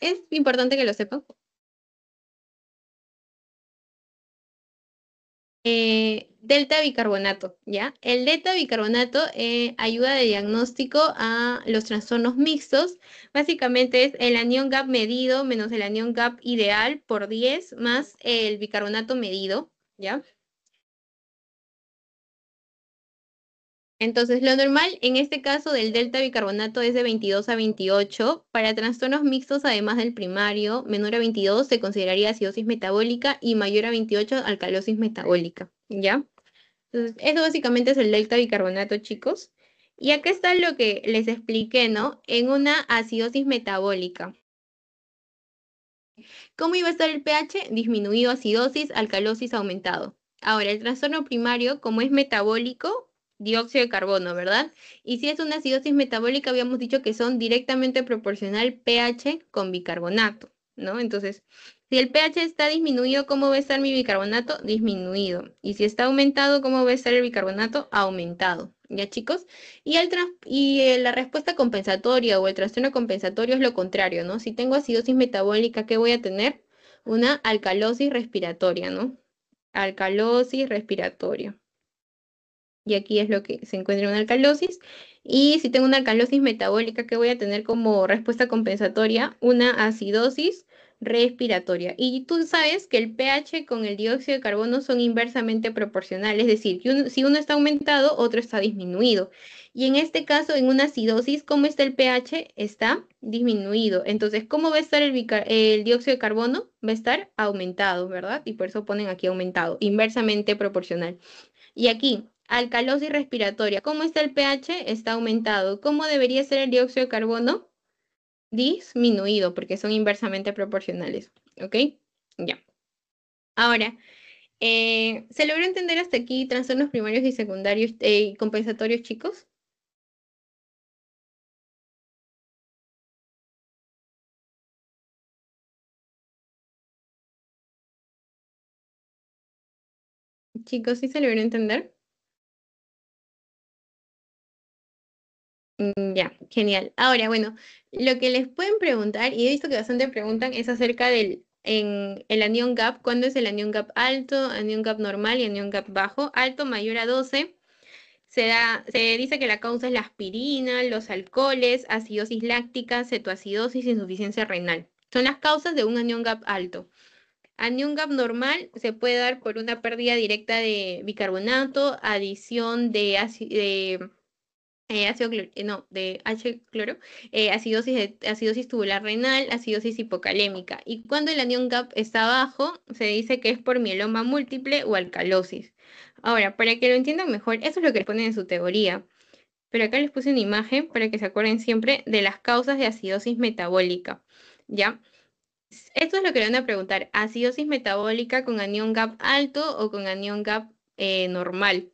es importante que lo sepan. Eh, delta bicarbonato, ¿ya? El delta bicarbonato eh, ayuda de diagnóstico a los trastornos mixtos. Básicamente es el anión gap medido menos el anión gap ideal por 10 más el bicarbonato medido, ¿ya? Entonces, lo normal en este caso del delta bicarbonato es de 22 a 28. Para trastornos mixtos, además del primario, menor a 22 se consideraría acidosis metabólica y mayor a 28 alcalosis metabólica, ¿ya? Entonces, eso básicamente es el delta bicarbonato, chicos. Y acá está lo que les expliqué, ¿no? En una acidosis metabólica. ¿Cómo iba a estar el pH? Disminuido acidosis, alcalosis aumentado. Ahora, el trastorno primario, como es metabólico, dióxido de carbono, ¿verdad? Y si es una acidosis metabólica, habíamos dicho que son directamente proporcional pH con bicarbonato, ¿no? Entonces, si el pH está disminuido, ¿cómo va a estar mi bicarbonato? Disminuido. Y si está aumentado, ¿cómo va a estar el bicarbonato? Aumentado. ¿Ya chicos? Y, el y eh, la respuesta compensatoria o el trastorno compensatorio es lo contrario, ¿no? Si tengo acidosis metabólica, ¿qué voy a tener? Una alcalosis respiratoria, ¿no? Alcalosis respiratoria y aquí es lo que se encuentra en una alcalosis. Y si tengo una alcalosis metabólica, ¿qué voy a tener como respuesta compensatoria? Una acidosis respiratoria. Y tú sabes que el pH con el dióxido de carbono son inversamente proporcionales, es decir, si uno está aumentado, otro está disminuido. Y en este caso, en una acidosis, ¿cómo está el pH? Está disminuido. Entonces, ¿cómo va a estar el, el dióxido de carbono? Va a estar aumentado, ¿verdad? Y por eso ponen aquí aumentado, inversamente proporcional. Y aquí, Alcalosis respiratoria. ¿Cómo está el pH? Está aumentado. ¿Cómo debería ser el dióxido de carbono? Disminuido, porque son inversamente proporcionales. ¿Ok? Ya. Ahora, eh, ¿se logró entender hasta aquí trastornos primarios y secundarios eh, y compensatorios, chicos? Chicos, ¿sí se logró entender? Mm, ya, genial. Ahora, bueno, lo que les pueden preguntar, y he visto que bastante preguntan, es acerca del en el anión gap, cuándo es el anión gap alto, anión gap normal y anión gap bajo. Alto mayor a 12. Se, da, se dice que la causa es la aspirina, los alcoholes, acidosis láctica, cetoacidosis, insuficiencia renal. Son las causas de un anión gap alto. Anión gap normal se puede dar por una pérdida directa de bicarbonato, adición de, de eh, eh, no, de H cloro, eh, acidosis, tubular renal, acidosis hipocalémica. Y cuando el anión GAP está bajo, se dice que es por mieloma múltiple o alcalosis. Ahora, para que lo entiendan mejor, eso es lo que ponen en su teoría. Pero acá les puse una imagen para que se acuerden siempre de las causas de acidosis metabólica. ¿Ya? Esto es lo que le van a preguntar, acidosis metabólica con anión GAP alto o con anión GAP normal.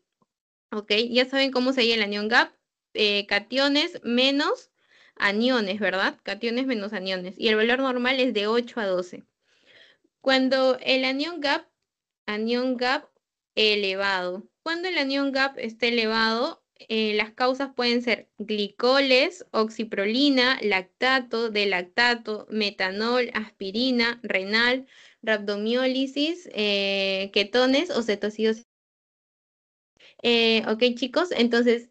¿Ok? Ya saben cómo se el anión GAP eh, cationes menos aniones, ¿verdad? Cationes menos aniones. Y el valor normal es de 8 a 12. Cuando el anión gap, anión gap elevado. Cuando el anión gap esté elevado, eh, las causas pueden ser glicoles, oxiprolina, lactato, delactato, metanol, aspirina, renal, rhabdomiólisis, eh, ketones o cetosidos. ok, chicos, entonces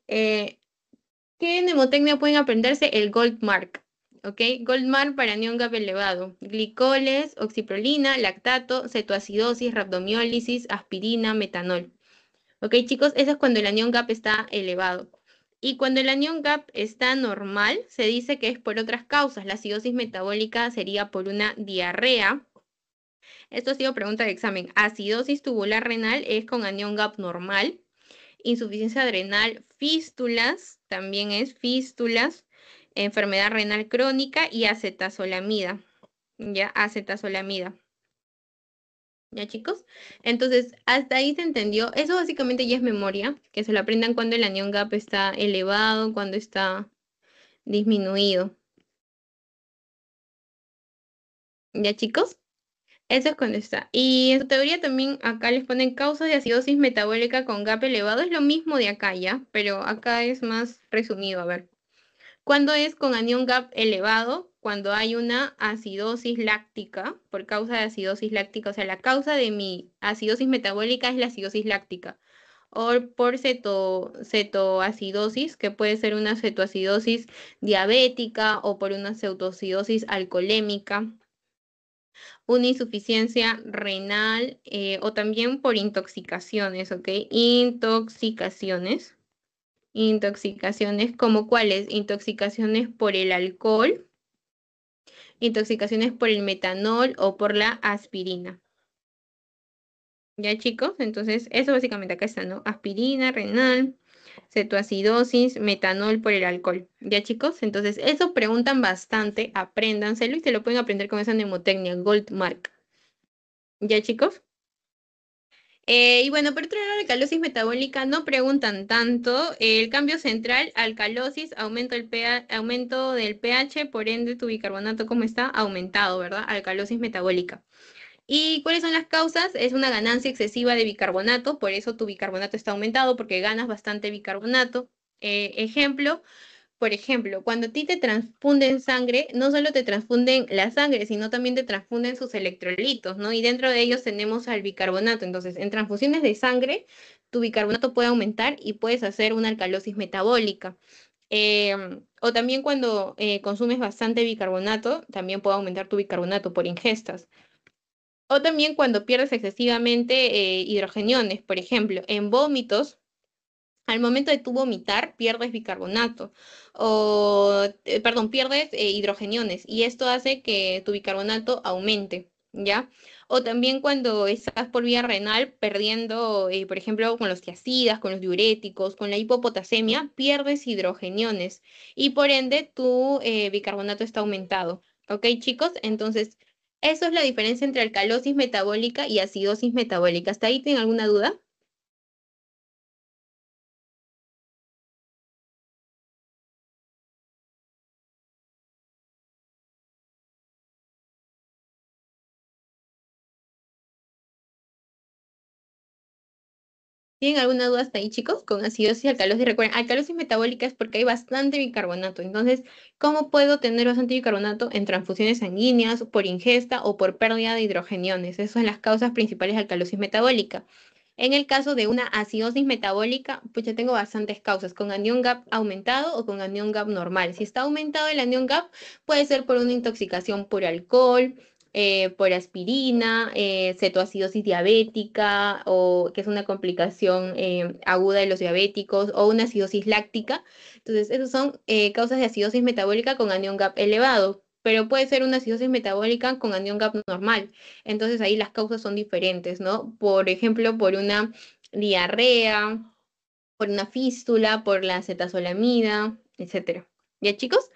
¿Qué mnemotecnia pueden aprenderse? El Goldmark. ¿Ok? Goldmark para anión gap elevado. Glicoles, oxiprolina, lactato, cetoacidosis, rhabdomiólisis, aspirina, metanol. ¿Ok, chicos? Eso es cuando el anión gap está elevado. Y cuando el anión gap está normal, se dice que es por otras causas. La acidosis metabólica sería por una diarrea. Esto ha sido pregunta de examen. Acidosis tubular renal es con anión gap normal insuficiencia adrenal, fístulas, también es fístulas, enfermedad renal crónica y acetazolamida. Ya, acetazolamida. ¿Ya chicos? Entonces, hasta ahí se entendió. Eso básicamente ya es memoria, que se lo aprendan cuando el anión gap está elevado, cuando está disminuido. ¿Ya chicos? Eso es cuando está. Y en su teoría también acá les ponen causas de acidosis metabólica con GAP elevado. Es lo mismo de acá ya, pero acá es más resumido. A ver. ¿Cuándo es con anión GAP elevado? Cuando hay una acidosis láctica, por causa de acidosis láctica. O sea, la causa de mi acidosis metabólica es la acidosis láctica. O por cetoacidosis, que puede ser una cetoacidosis diabética o por una cetoacidosis alcoholémica una insuficiencia renal eh, o también por intoxicaciones, ¿ok? Intoxicaciones. Intoxicaciones como cuáles? Intoxicaciones por el alcohol, intoxicaciones por el metanol o por la aspirina. ¿Ya chicos? Entonces, eso básicamente acá está, ¿no? Aspirina, renal, acidosis metanol por el alcohol. ¿Ya chicos? Entonces, eso preguntan bastante, apréndanselo y se lo pueden aprender con esa mnemotecnia, Goldmark. ¿Ya chicos? Eh, y bueno, por otro lado, la alcalosis metabólica no preguntan tanto. El cambio central, alcalosis, aumento, del pH, por ende tu bicarbonato cómo está aumentado, ¿verdad? Alcalosis metabólica. ¿Y cuáles son las causas? Es una ganancia excesiva de bicarbonato, por eso tu bicarbonato está aumentado, porque ganas bastante bicarbonato. Eh, ejemplo, por ejemplo, cuando a ti te transfunden sangre, no solo te transfunden la sangre, sino también te transfunden sus electrolitos, ¿no? Y dentro de ellos tenemos al bicarbonato. Entonces, en transfusiones de sangre, tu bicarbonato puede aumentar y puedes hacer una alcalosis metabólica. Em, o también cuando eh, consumes bastante bicarbonato, también puede aumentar tu bicarbonato por ingestas. O también cuando pierdes excesivamente eh, hidrogeniones, por ejemplo, en vómitos, al momento de tu vomitar, pierdes bicarbonato, o, eh, perdón, pierdes eh, hidrogeniones, y esto hace que tu bicarbonato aumente, ¿ya? O también cuando estás por vía renal perdiendo, por ejemplo, con los tiacidas, con los diuréticos, con la hipopotasemia, pierdes hidrogeniones, y por ende tu bicarbonato está aumentado, ¿ok, chicos? Entonces, eso es la diferencia entre alcalosis metabólica y acidosis metabólica. ¿Hasta ahí tienen alguna duda? ¿Tienen alguna duda hasta ahí, chicos? Con acidosis, alcalosis. Recuerden, alcalosis metabólica es porque hay bastante bicarbonato. Entonces, ¿cómo puedo tener bastante bicarbonato en transfusiones sanguíneas, por ingesta o por pérdida de hidrogeniones? Esas son las causas principales de alcalosis metabólica. En el caso de una acidosis metabólica, pues ya tengo bastantes causas, con anión gap aumentado o con anión gap normal. Si está aumentado el anión gap, puede ser por una intoxicación por alcohol, eh, por aspirina, eh, cetoacidosis diabética, o que es una complicación eh, aguda de los diabéticos, o una acidosis láctica. Entonces, esas son causas de acidosis metabólica con anión GAP elevado, pero puede ser una acidosis metabólica con anión GAP normal. Entonces, ahí las causas son diferentes, ¿no? Por ejemplo, por una diarrea, por una fístula, por la cetazolamida, etc. ¿Ya, chicos?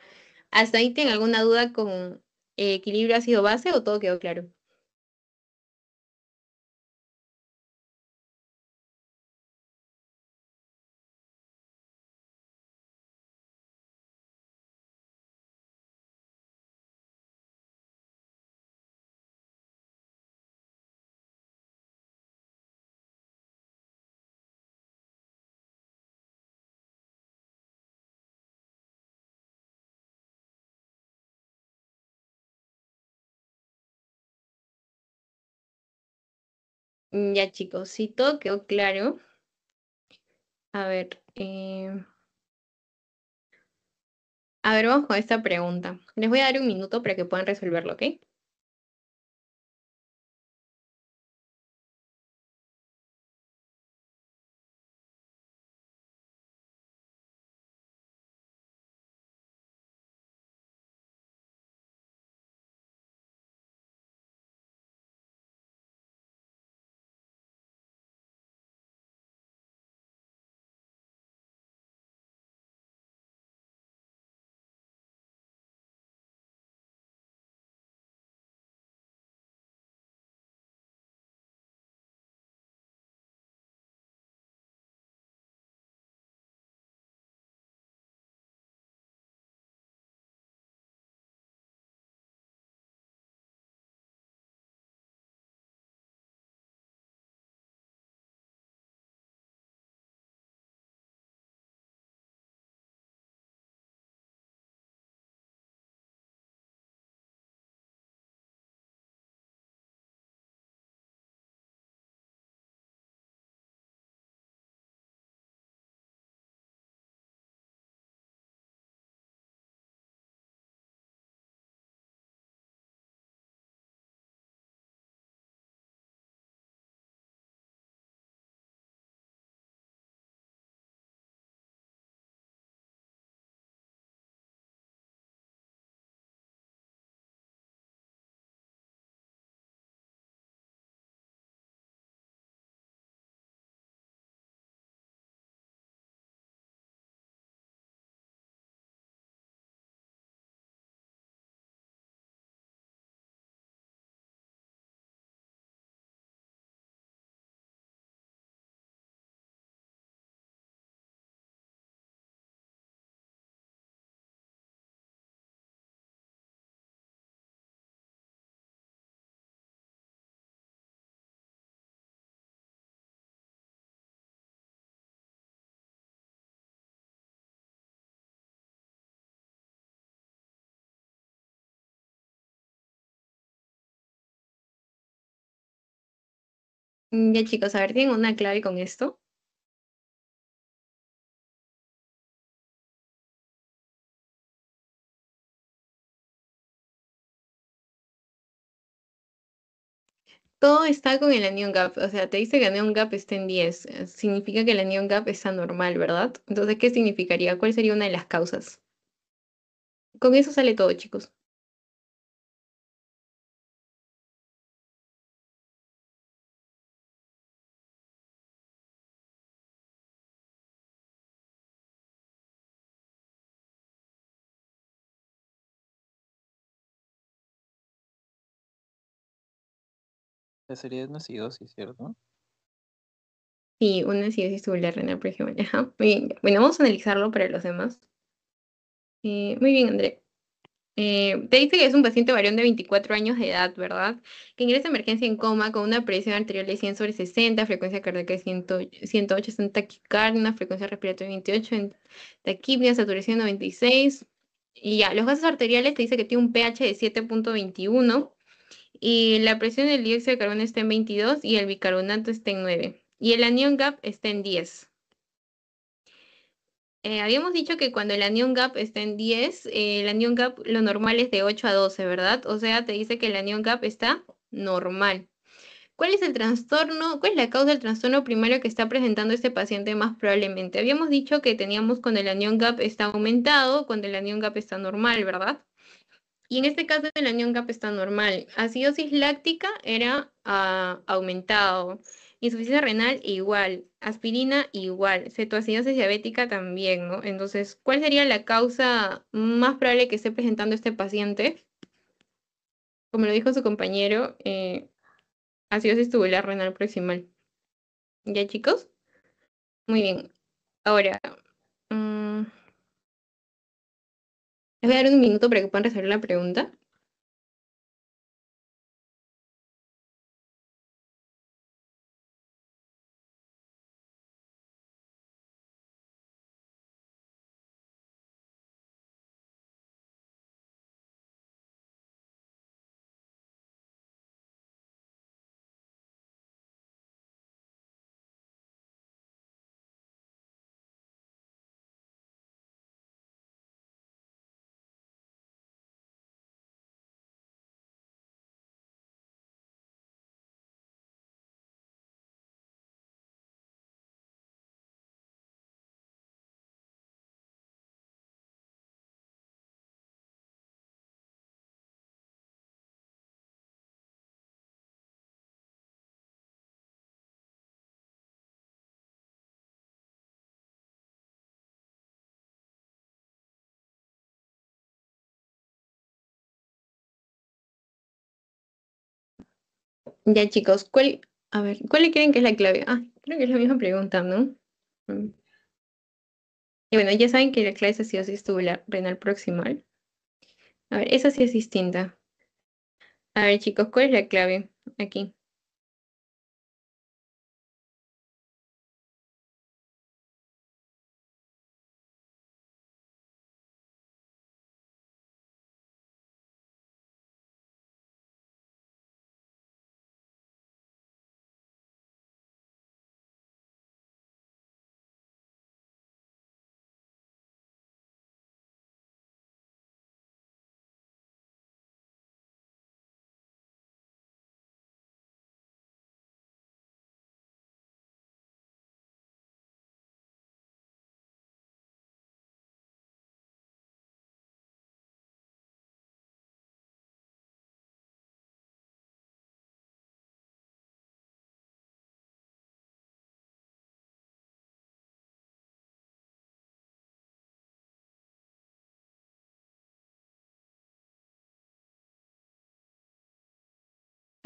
Hasta ahí tienen alguna duda con equilibrio sido base o todo quedó claro? Mm, ya chicos, si todo quedó claro. A ver. Em, a ver, vamos con esta pregunta. Les voy a dar un minuto para que puedan resolverlo, ¿ok? Mm, ya chicos, a ver, ¿tienen una clave con esto? Todo está con el anion gap, o sea, te dice que el anion gap está en 10, eh, significa que el anion gap está normal, ¿verdad? Entonces, ¿qué significaría? ¿Cuál sería una de las causas? Con eso sale todo, chicos. La serie de Nacidosis, ¿cierto? Sí, una acidosis tubular renal pregeminal. Ajá, muy Bueno, vamos a analizarlo para los demás. Eh, muy bien, André. Eh, te dice que es un paciente varón de 24 años de edad, ¿verdad? Que ingresa a emergencia en coma con una presión arterial de 100 sobre 60, frecuencia cardíaca de 100, 108, en taquicardia, frecuencia respiratoria de 28, en taquipnea, saturación 96. Y ya, los gases arteriales te dice que tiene un pH de 7.21 y la presión del dióxido de carbono está en 22 y el bicarbonato está en 9 y el anión gap está en 10. Eh, habíamos dicho que cuando el anión gap está en 10, eh, el anión gap lo normal es de 8 a 12, ¿verdad? O sea, te dice que el anión gap está normal. ¿Cuál es el trastorno? ¿Cuál es la causa del trastorno primario que está presentando este paciente más probablemente? Habíamos dicho que teníamos cuando el anión gap está aumentado, cuando el anión gap está normal, ¿verdad? Y en este caso de la unión GAP está normal. Acidosis láctica era ah, aumentado. Insuficiencia renal igual. Aspirina igual. Cetoacidosis diabética también, ¿no? Entonces, ¿cuál sería la causa más probable que esté presentando este paciente? Como lo dijo su compañero, eh, acidosis tubular renal proximal. ¿Ya chicos? Muy bien. Ahora, Les voy a dar un minuto para que puedan resolver la pregunta. Ya chicos, ¿cuál, a ver, ¿cuál le creen que es la clave? Ah, creo que es la misma pregunta, ¿no? Mm. Y bueno, ya saben que la clave es acidosis tubular renal proximal. A ver, esa sí es distinta. A ver chicos, ¿cuál es la clave aquí?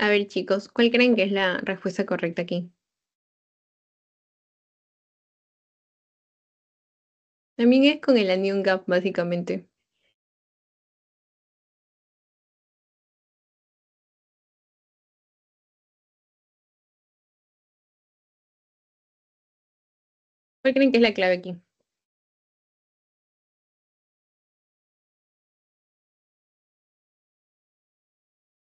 A ver, chicos, ¿cuál creen que es la respuesta correcta aquí? También es con el anion gap, básicamente. ¿Cuál creen que es la clave aquí?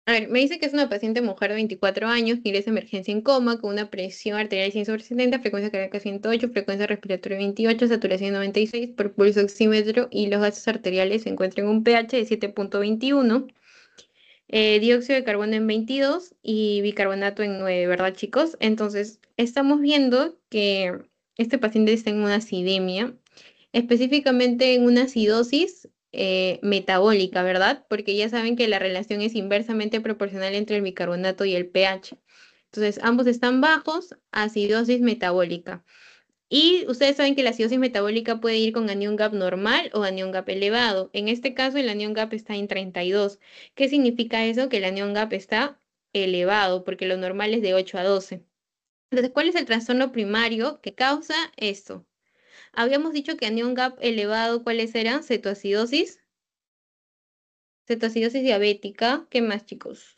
A ver, me dice que es una paciente mujer de 24 años que ingresa a emergencia en coma con una presión arterial 100 sobre 70, frecuencia cardíaca 108, frecuencia respiratoria 28, saturación 96 por pulso oxímetro y los gases arteriales se encuentran en un pH de 7.21, eh, dióxido de carbono en 22 y bicarbonato en 9, ¿verdad chicos? Entonces, estamos viendo que este paciente está en una acidemia, específicamente en una acidosis eh, metabólica, ¿verdad? Porque ya saben que la relación es inversamente proporcional entre el bicarbonato y el pH. Entonces, ambos están bajos, acidosis metabólica. Y ustedes saben que la acidosis metabólica puede ir con anión gap normal o anión gap elevado. En este caso, el anión gap está en 32. ¿Qué significa eso? Que el anión gap está elevado, porque lo normal es de 8 a 12. Entonces, ¿cuál es el trastorno primario que causa esto? Habíamos dicho que anión gap elevado, ¿cuáles eran? Cetoacidosis, cetoacidosis diabética. ¿Qué más, chicos?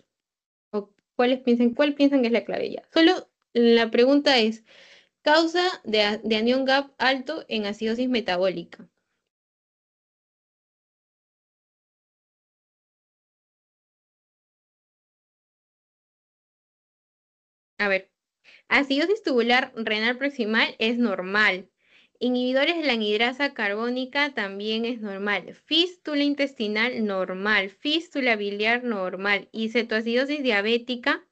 ¿O ¿Cuáles piensan? ¿Cuál piensan que es la clave ya? Solo la pregunta es, causa de, de anión gap alto en acidosis metabólica. A ver, acidosis tubular renal proximal es normal. Inhibidores de la anhidrasa carbónica también es normal. Fístula intestinal normal. Fístula biliar normal. Y cetoacidosis diabética,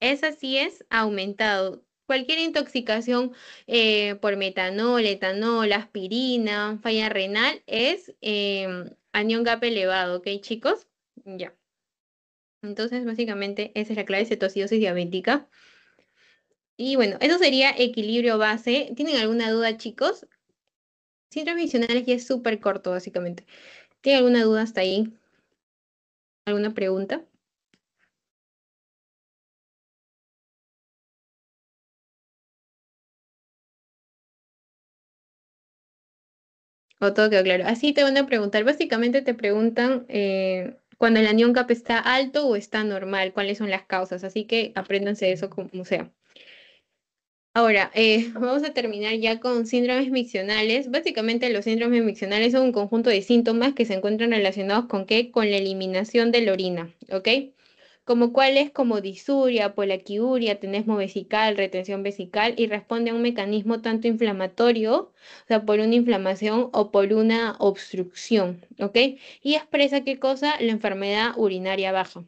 esa sí es aumentado. Cualquier intoxicación eh, por metanol, etanol, aspirina, falla renal es em, anión GAP elevado, ¿ok chicos? Ya. Entonces, básicamente, esa es la clave de cetoacidosis diabética. Y bueno, eso sería equilibrio base. ¿Tienen alguna duda, chicos? Sin transicionales, y es súper corto, básicamente. ¿Tienen alguna duda hasta ahí? ¿Alguna pregunta? ¿O todo quedó claro? Así ah, te van a preguntar. Básicamente te preguntan eh, cuando el anión cap está alto o está normal, cuáles son las causas. Así que apréndanse eso como sea. Ahora, eh, vamos a terminar ya con síndromes miccionales. Básicamente los síndromes miccionales son un conjunto de síntomas que se encuentran relacionados con qué? Con la eliminación de la orina, ¿ok? Como cuáles, como disuria, polaquiuria, tenesmo vesical, retención vesical y responde a un mecanismo tanto inflamatorio, o sea, por una inflamación o por una obstrucción, ¿ok? Y expresa qué cosa? La enfermedad urinaria baja.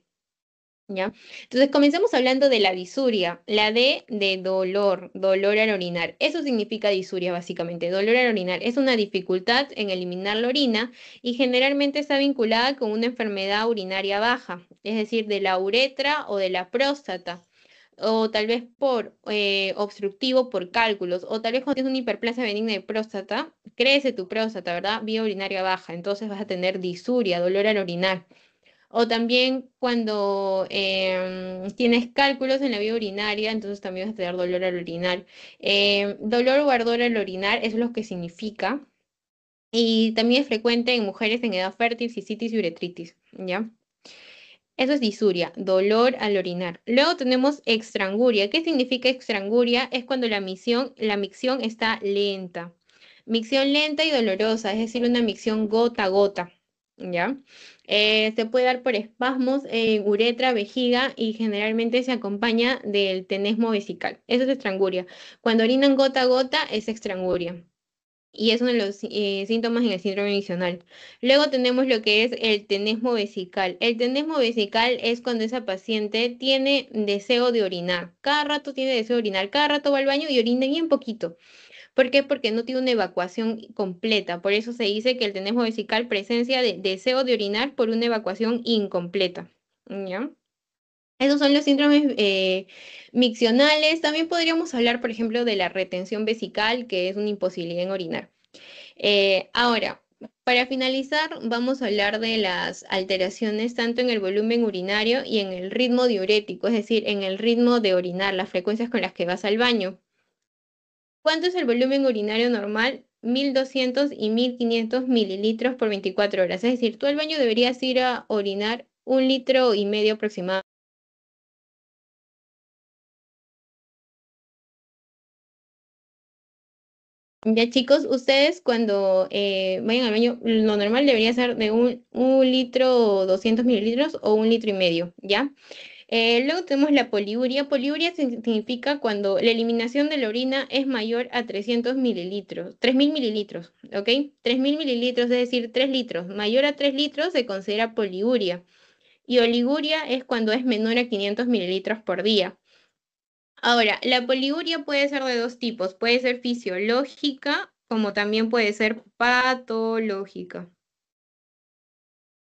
¿Ya? Entonces comencemos hablando de la disuria, la D de dolor, dolor al orinar. Eso significa disuria básicamente, dolor al orinar. Es una dificultad en eliminar la orina y generalmente está vinculada con una enfermedad urinaria baja, es decir, de la uretra o de la próstata o tal vez por eh, obstructivo por cálculos, o tal vez cuando tienes una hiperplasia benigna de próstata, crece tu próstata, ¿verdad? Vía urinaria baja, entonces vas a tener disuria, dolor al orinar. O también cuando em, tienes cálculos en la vía urinaria, entonces también vas a tener dolor al orinar. Em, dolor o ardor al orinar eso es lo que significa. Y también es frecuente en mujeres en edad fértil, cisitis y uretritis, ¿ya? Eso es disuria, dolor al orinar. Luego tenemos extranguria. ¿Qué significa extranguria? Es cuando la, misión, la micción está lenta. Micción lenta y dolorosa, es decir, una micción gota a gota, ¿ya? Eh, se puede dar por espasmos uretra, vejiga y generalmente se acompaña del tenesmo vesical. Eso es estranguria. Cuando orinan gota a gota es estranguria. Y es uno de los eh, síntomas en el síndrome adicional. Luego tenemos lo que es el tenesmo vesical. El tenesmo vesical es cuando esa paciente tiene deseo de orinar. Cada rato tiene deseo de orinar, cada rato va al baño y orina bien poquito. ¿Por qué? Porque no tiene una evacuación completa. Por eso se dice que el tenesmo vesical presencia de deseo de orinar por una evacuación incompleta. Esos son los síndromes eh, miccionales. También podríamos hablar, por ejemplo, de la retención vesical, que es una imposibilidad en orinar. Eh, ahora, para finalizar, vamos a hablar de las alteraciones tanto en el volumen urinario y en el ritmo diurético, es decir, en el ritmo de orinar, las frecuencias con las que vas al baño. ¿Cuánto es el volumen urinario normal? 1200 y 1500 mililitros por 24 horas. Es decir, tú al baño deberías ir a orinar un litro y medio aproximadamente. Ya chicos, ustedes cuando eh, vayan al baño, lo normal debería ser de un, un litro 200 mililitros o un litro y medio, ¿ya? Eh, luego tenemos la poliuria. Poliuria significa cuando la eliminación de la orina es mayor a 300 mililitros, 3.000 mililitros, ¿ok? 3.000 mililitros, es decir, 3 litros. Mayor a 3 litros se considera poliuria. Y oliguria es cuando es menor a 500 mililitros por día. Ahora, la poliuria puede ser de dos tipos. Puede ser fisiológica como también puede ser patológica.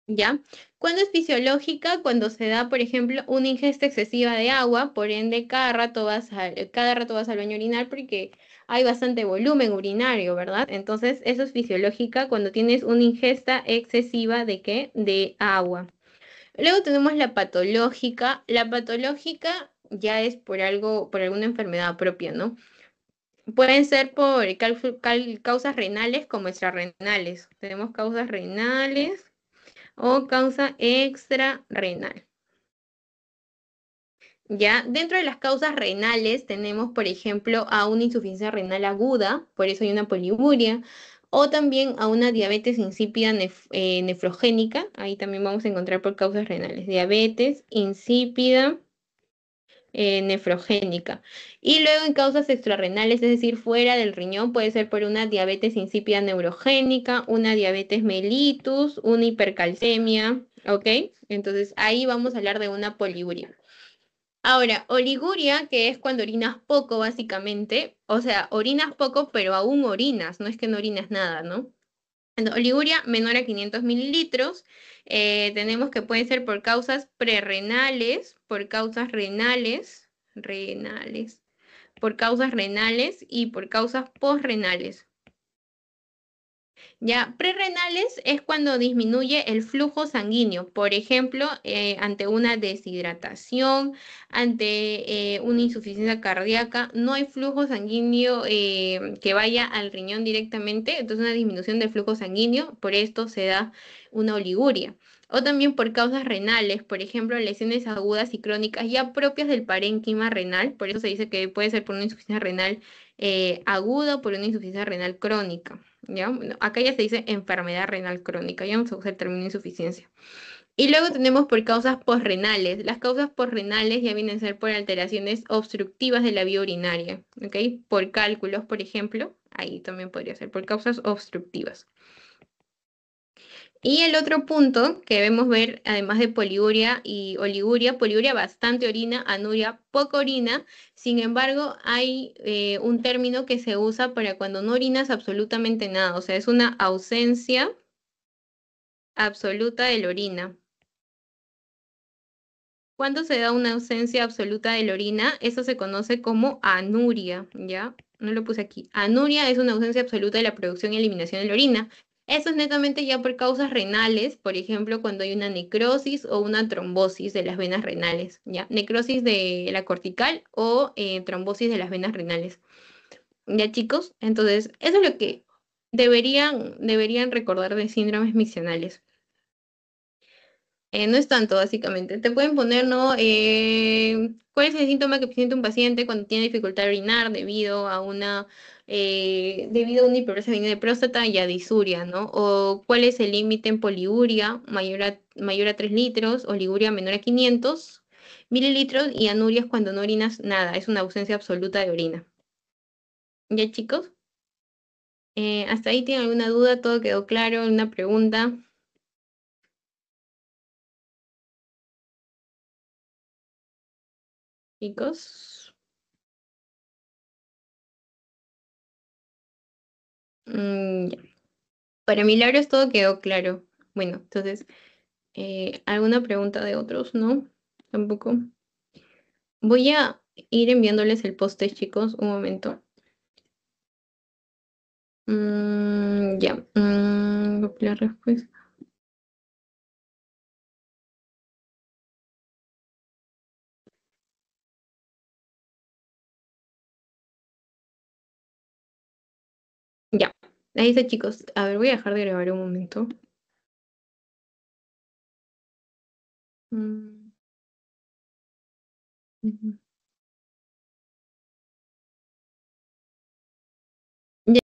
¿Ya? Cuando es fisiológica, cuando se da, por ejemplo, una ingesta excesiva de agua, por ende, cada rato vas, eh, cada rato vas al baño a porque hay bastante volumen urinario, ¿verdad? Entonces, eso es fisiológica cuando tienes una ingesta excesiva de qué? De agua. Luego tenemos la patológica. La patológica ya es por algo, por alguna enfermedad propia, ¿no? Pueden ser por causas renales como extrarrenales. Tenemos causas renales o causa extrarrenal. Ya, dentro de las causas renales tenemos, por ejemplo, a una insuficiencia renal aguda, por eso hay una poliuria, o también a una diabetes insípida eh, nefrogénica, ahí también vamos a encontrar por causas renales, diabetes insípida eh, nefrogénica. Y luego en causas extrarrenales, es decir, fuera del riñón, puede ser por una diabetes insípida neurogénica, una diabetes mellitus, una hipercalcemia, ¿ok? Entonces ahí vamos a hablar de una poliguria Ahora, oliguria, que es cuando orinas poco básicamente, o sea, orinas poco, pero aún orinas, no es que no orinas nada, ¿no? Oliguria menor a 500 mililitros, eh, tenemos que puede ser por causas prerrenales, por causas renales, renales, por causas renales y por causas posrenales. Ya, prerrenales es cuando disminuye el flujo sanguíneo, por ejemplo, eh, ante una deshidratación, ante eh, una insuficiencia cardíaca, no hay flujo sanguíneo eh, que vaya al riñón directamente, entonces una disminución del flujo sanguíneo, por esto se da una oliguria o también por causas renales, por ejemplo, lesiones agudas y crónicas ya propias del parénquima renal, por eso se dice que puede ser por una insuficiencia renal eh, aguda o por una insuficiencia renal crónica. ¿ya? acá ya se dice enfermedad renal crónica, ya vamos a usar el término insuficiencia. Y luego tenemos por causas posrenales. Las causas posrenales ya vienen a ser por alteraciones obstructivas de la vía urinaria, Por cálculos, por ejemplo, ahí también podría ser por causas obstructivas. Y el otro punto que debemos ver, además de poliuria y oliguria, poliuria bastante orina, anuria poco orina, sin embargo hay eh, un término que se usa para cuando no orinas absolutamente nada, o sea, es una ausencia absoluta de la orina. Cuando se da una ausencia absoluta de la orina, eso se conoce como anuria, ¿ya? no lo puse aquí. Anuria es una ausencia absoluta de la producción y eliminación de la orina, eso es netamente ya por causas renales, por ejemplo, cuando hay una necrosis o una trombosis de las venas renales, ¿ya? Necrosis de la cortical o eh, trombosis de las venas renales. ¿Ya, chicos? Entonces, eso es lo que deberían, deberían recordar de síndromes misionales. Eh, no es tanto, básicamente. Te pueden poner, ¿no? Eh, ¿Cuál es el síntoma que presenta un paciente cuando tiene dificultad de orinar debido a una, eh, debido a una de próstata y a disuria, ¿no? O cuál es el límite en poliuria mayor a, mayor a 3 litros, oliguria menor a 500 mililitros y anurias cuando no orinas nada. Es una ausencia absoluta de orina. ¿Ya, chicos? hasta ahí tienen alguna duda, todo quedó claro, una pregunta. chicos. Mm, Para Milagros todo quedó claro. Bueno, entonces, eh, ¿alguna pregunta de otros? No, tampoco. Voy a ir enviándoles el post chicos, un momento. Mm, ya, mm, la respuesta. Ya, ahí está chicos. A ver, voy a dejar de grabar un momento. Mm. Mm.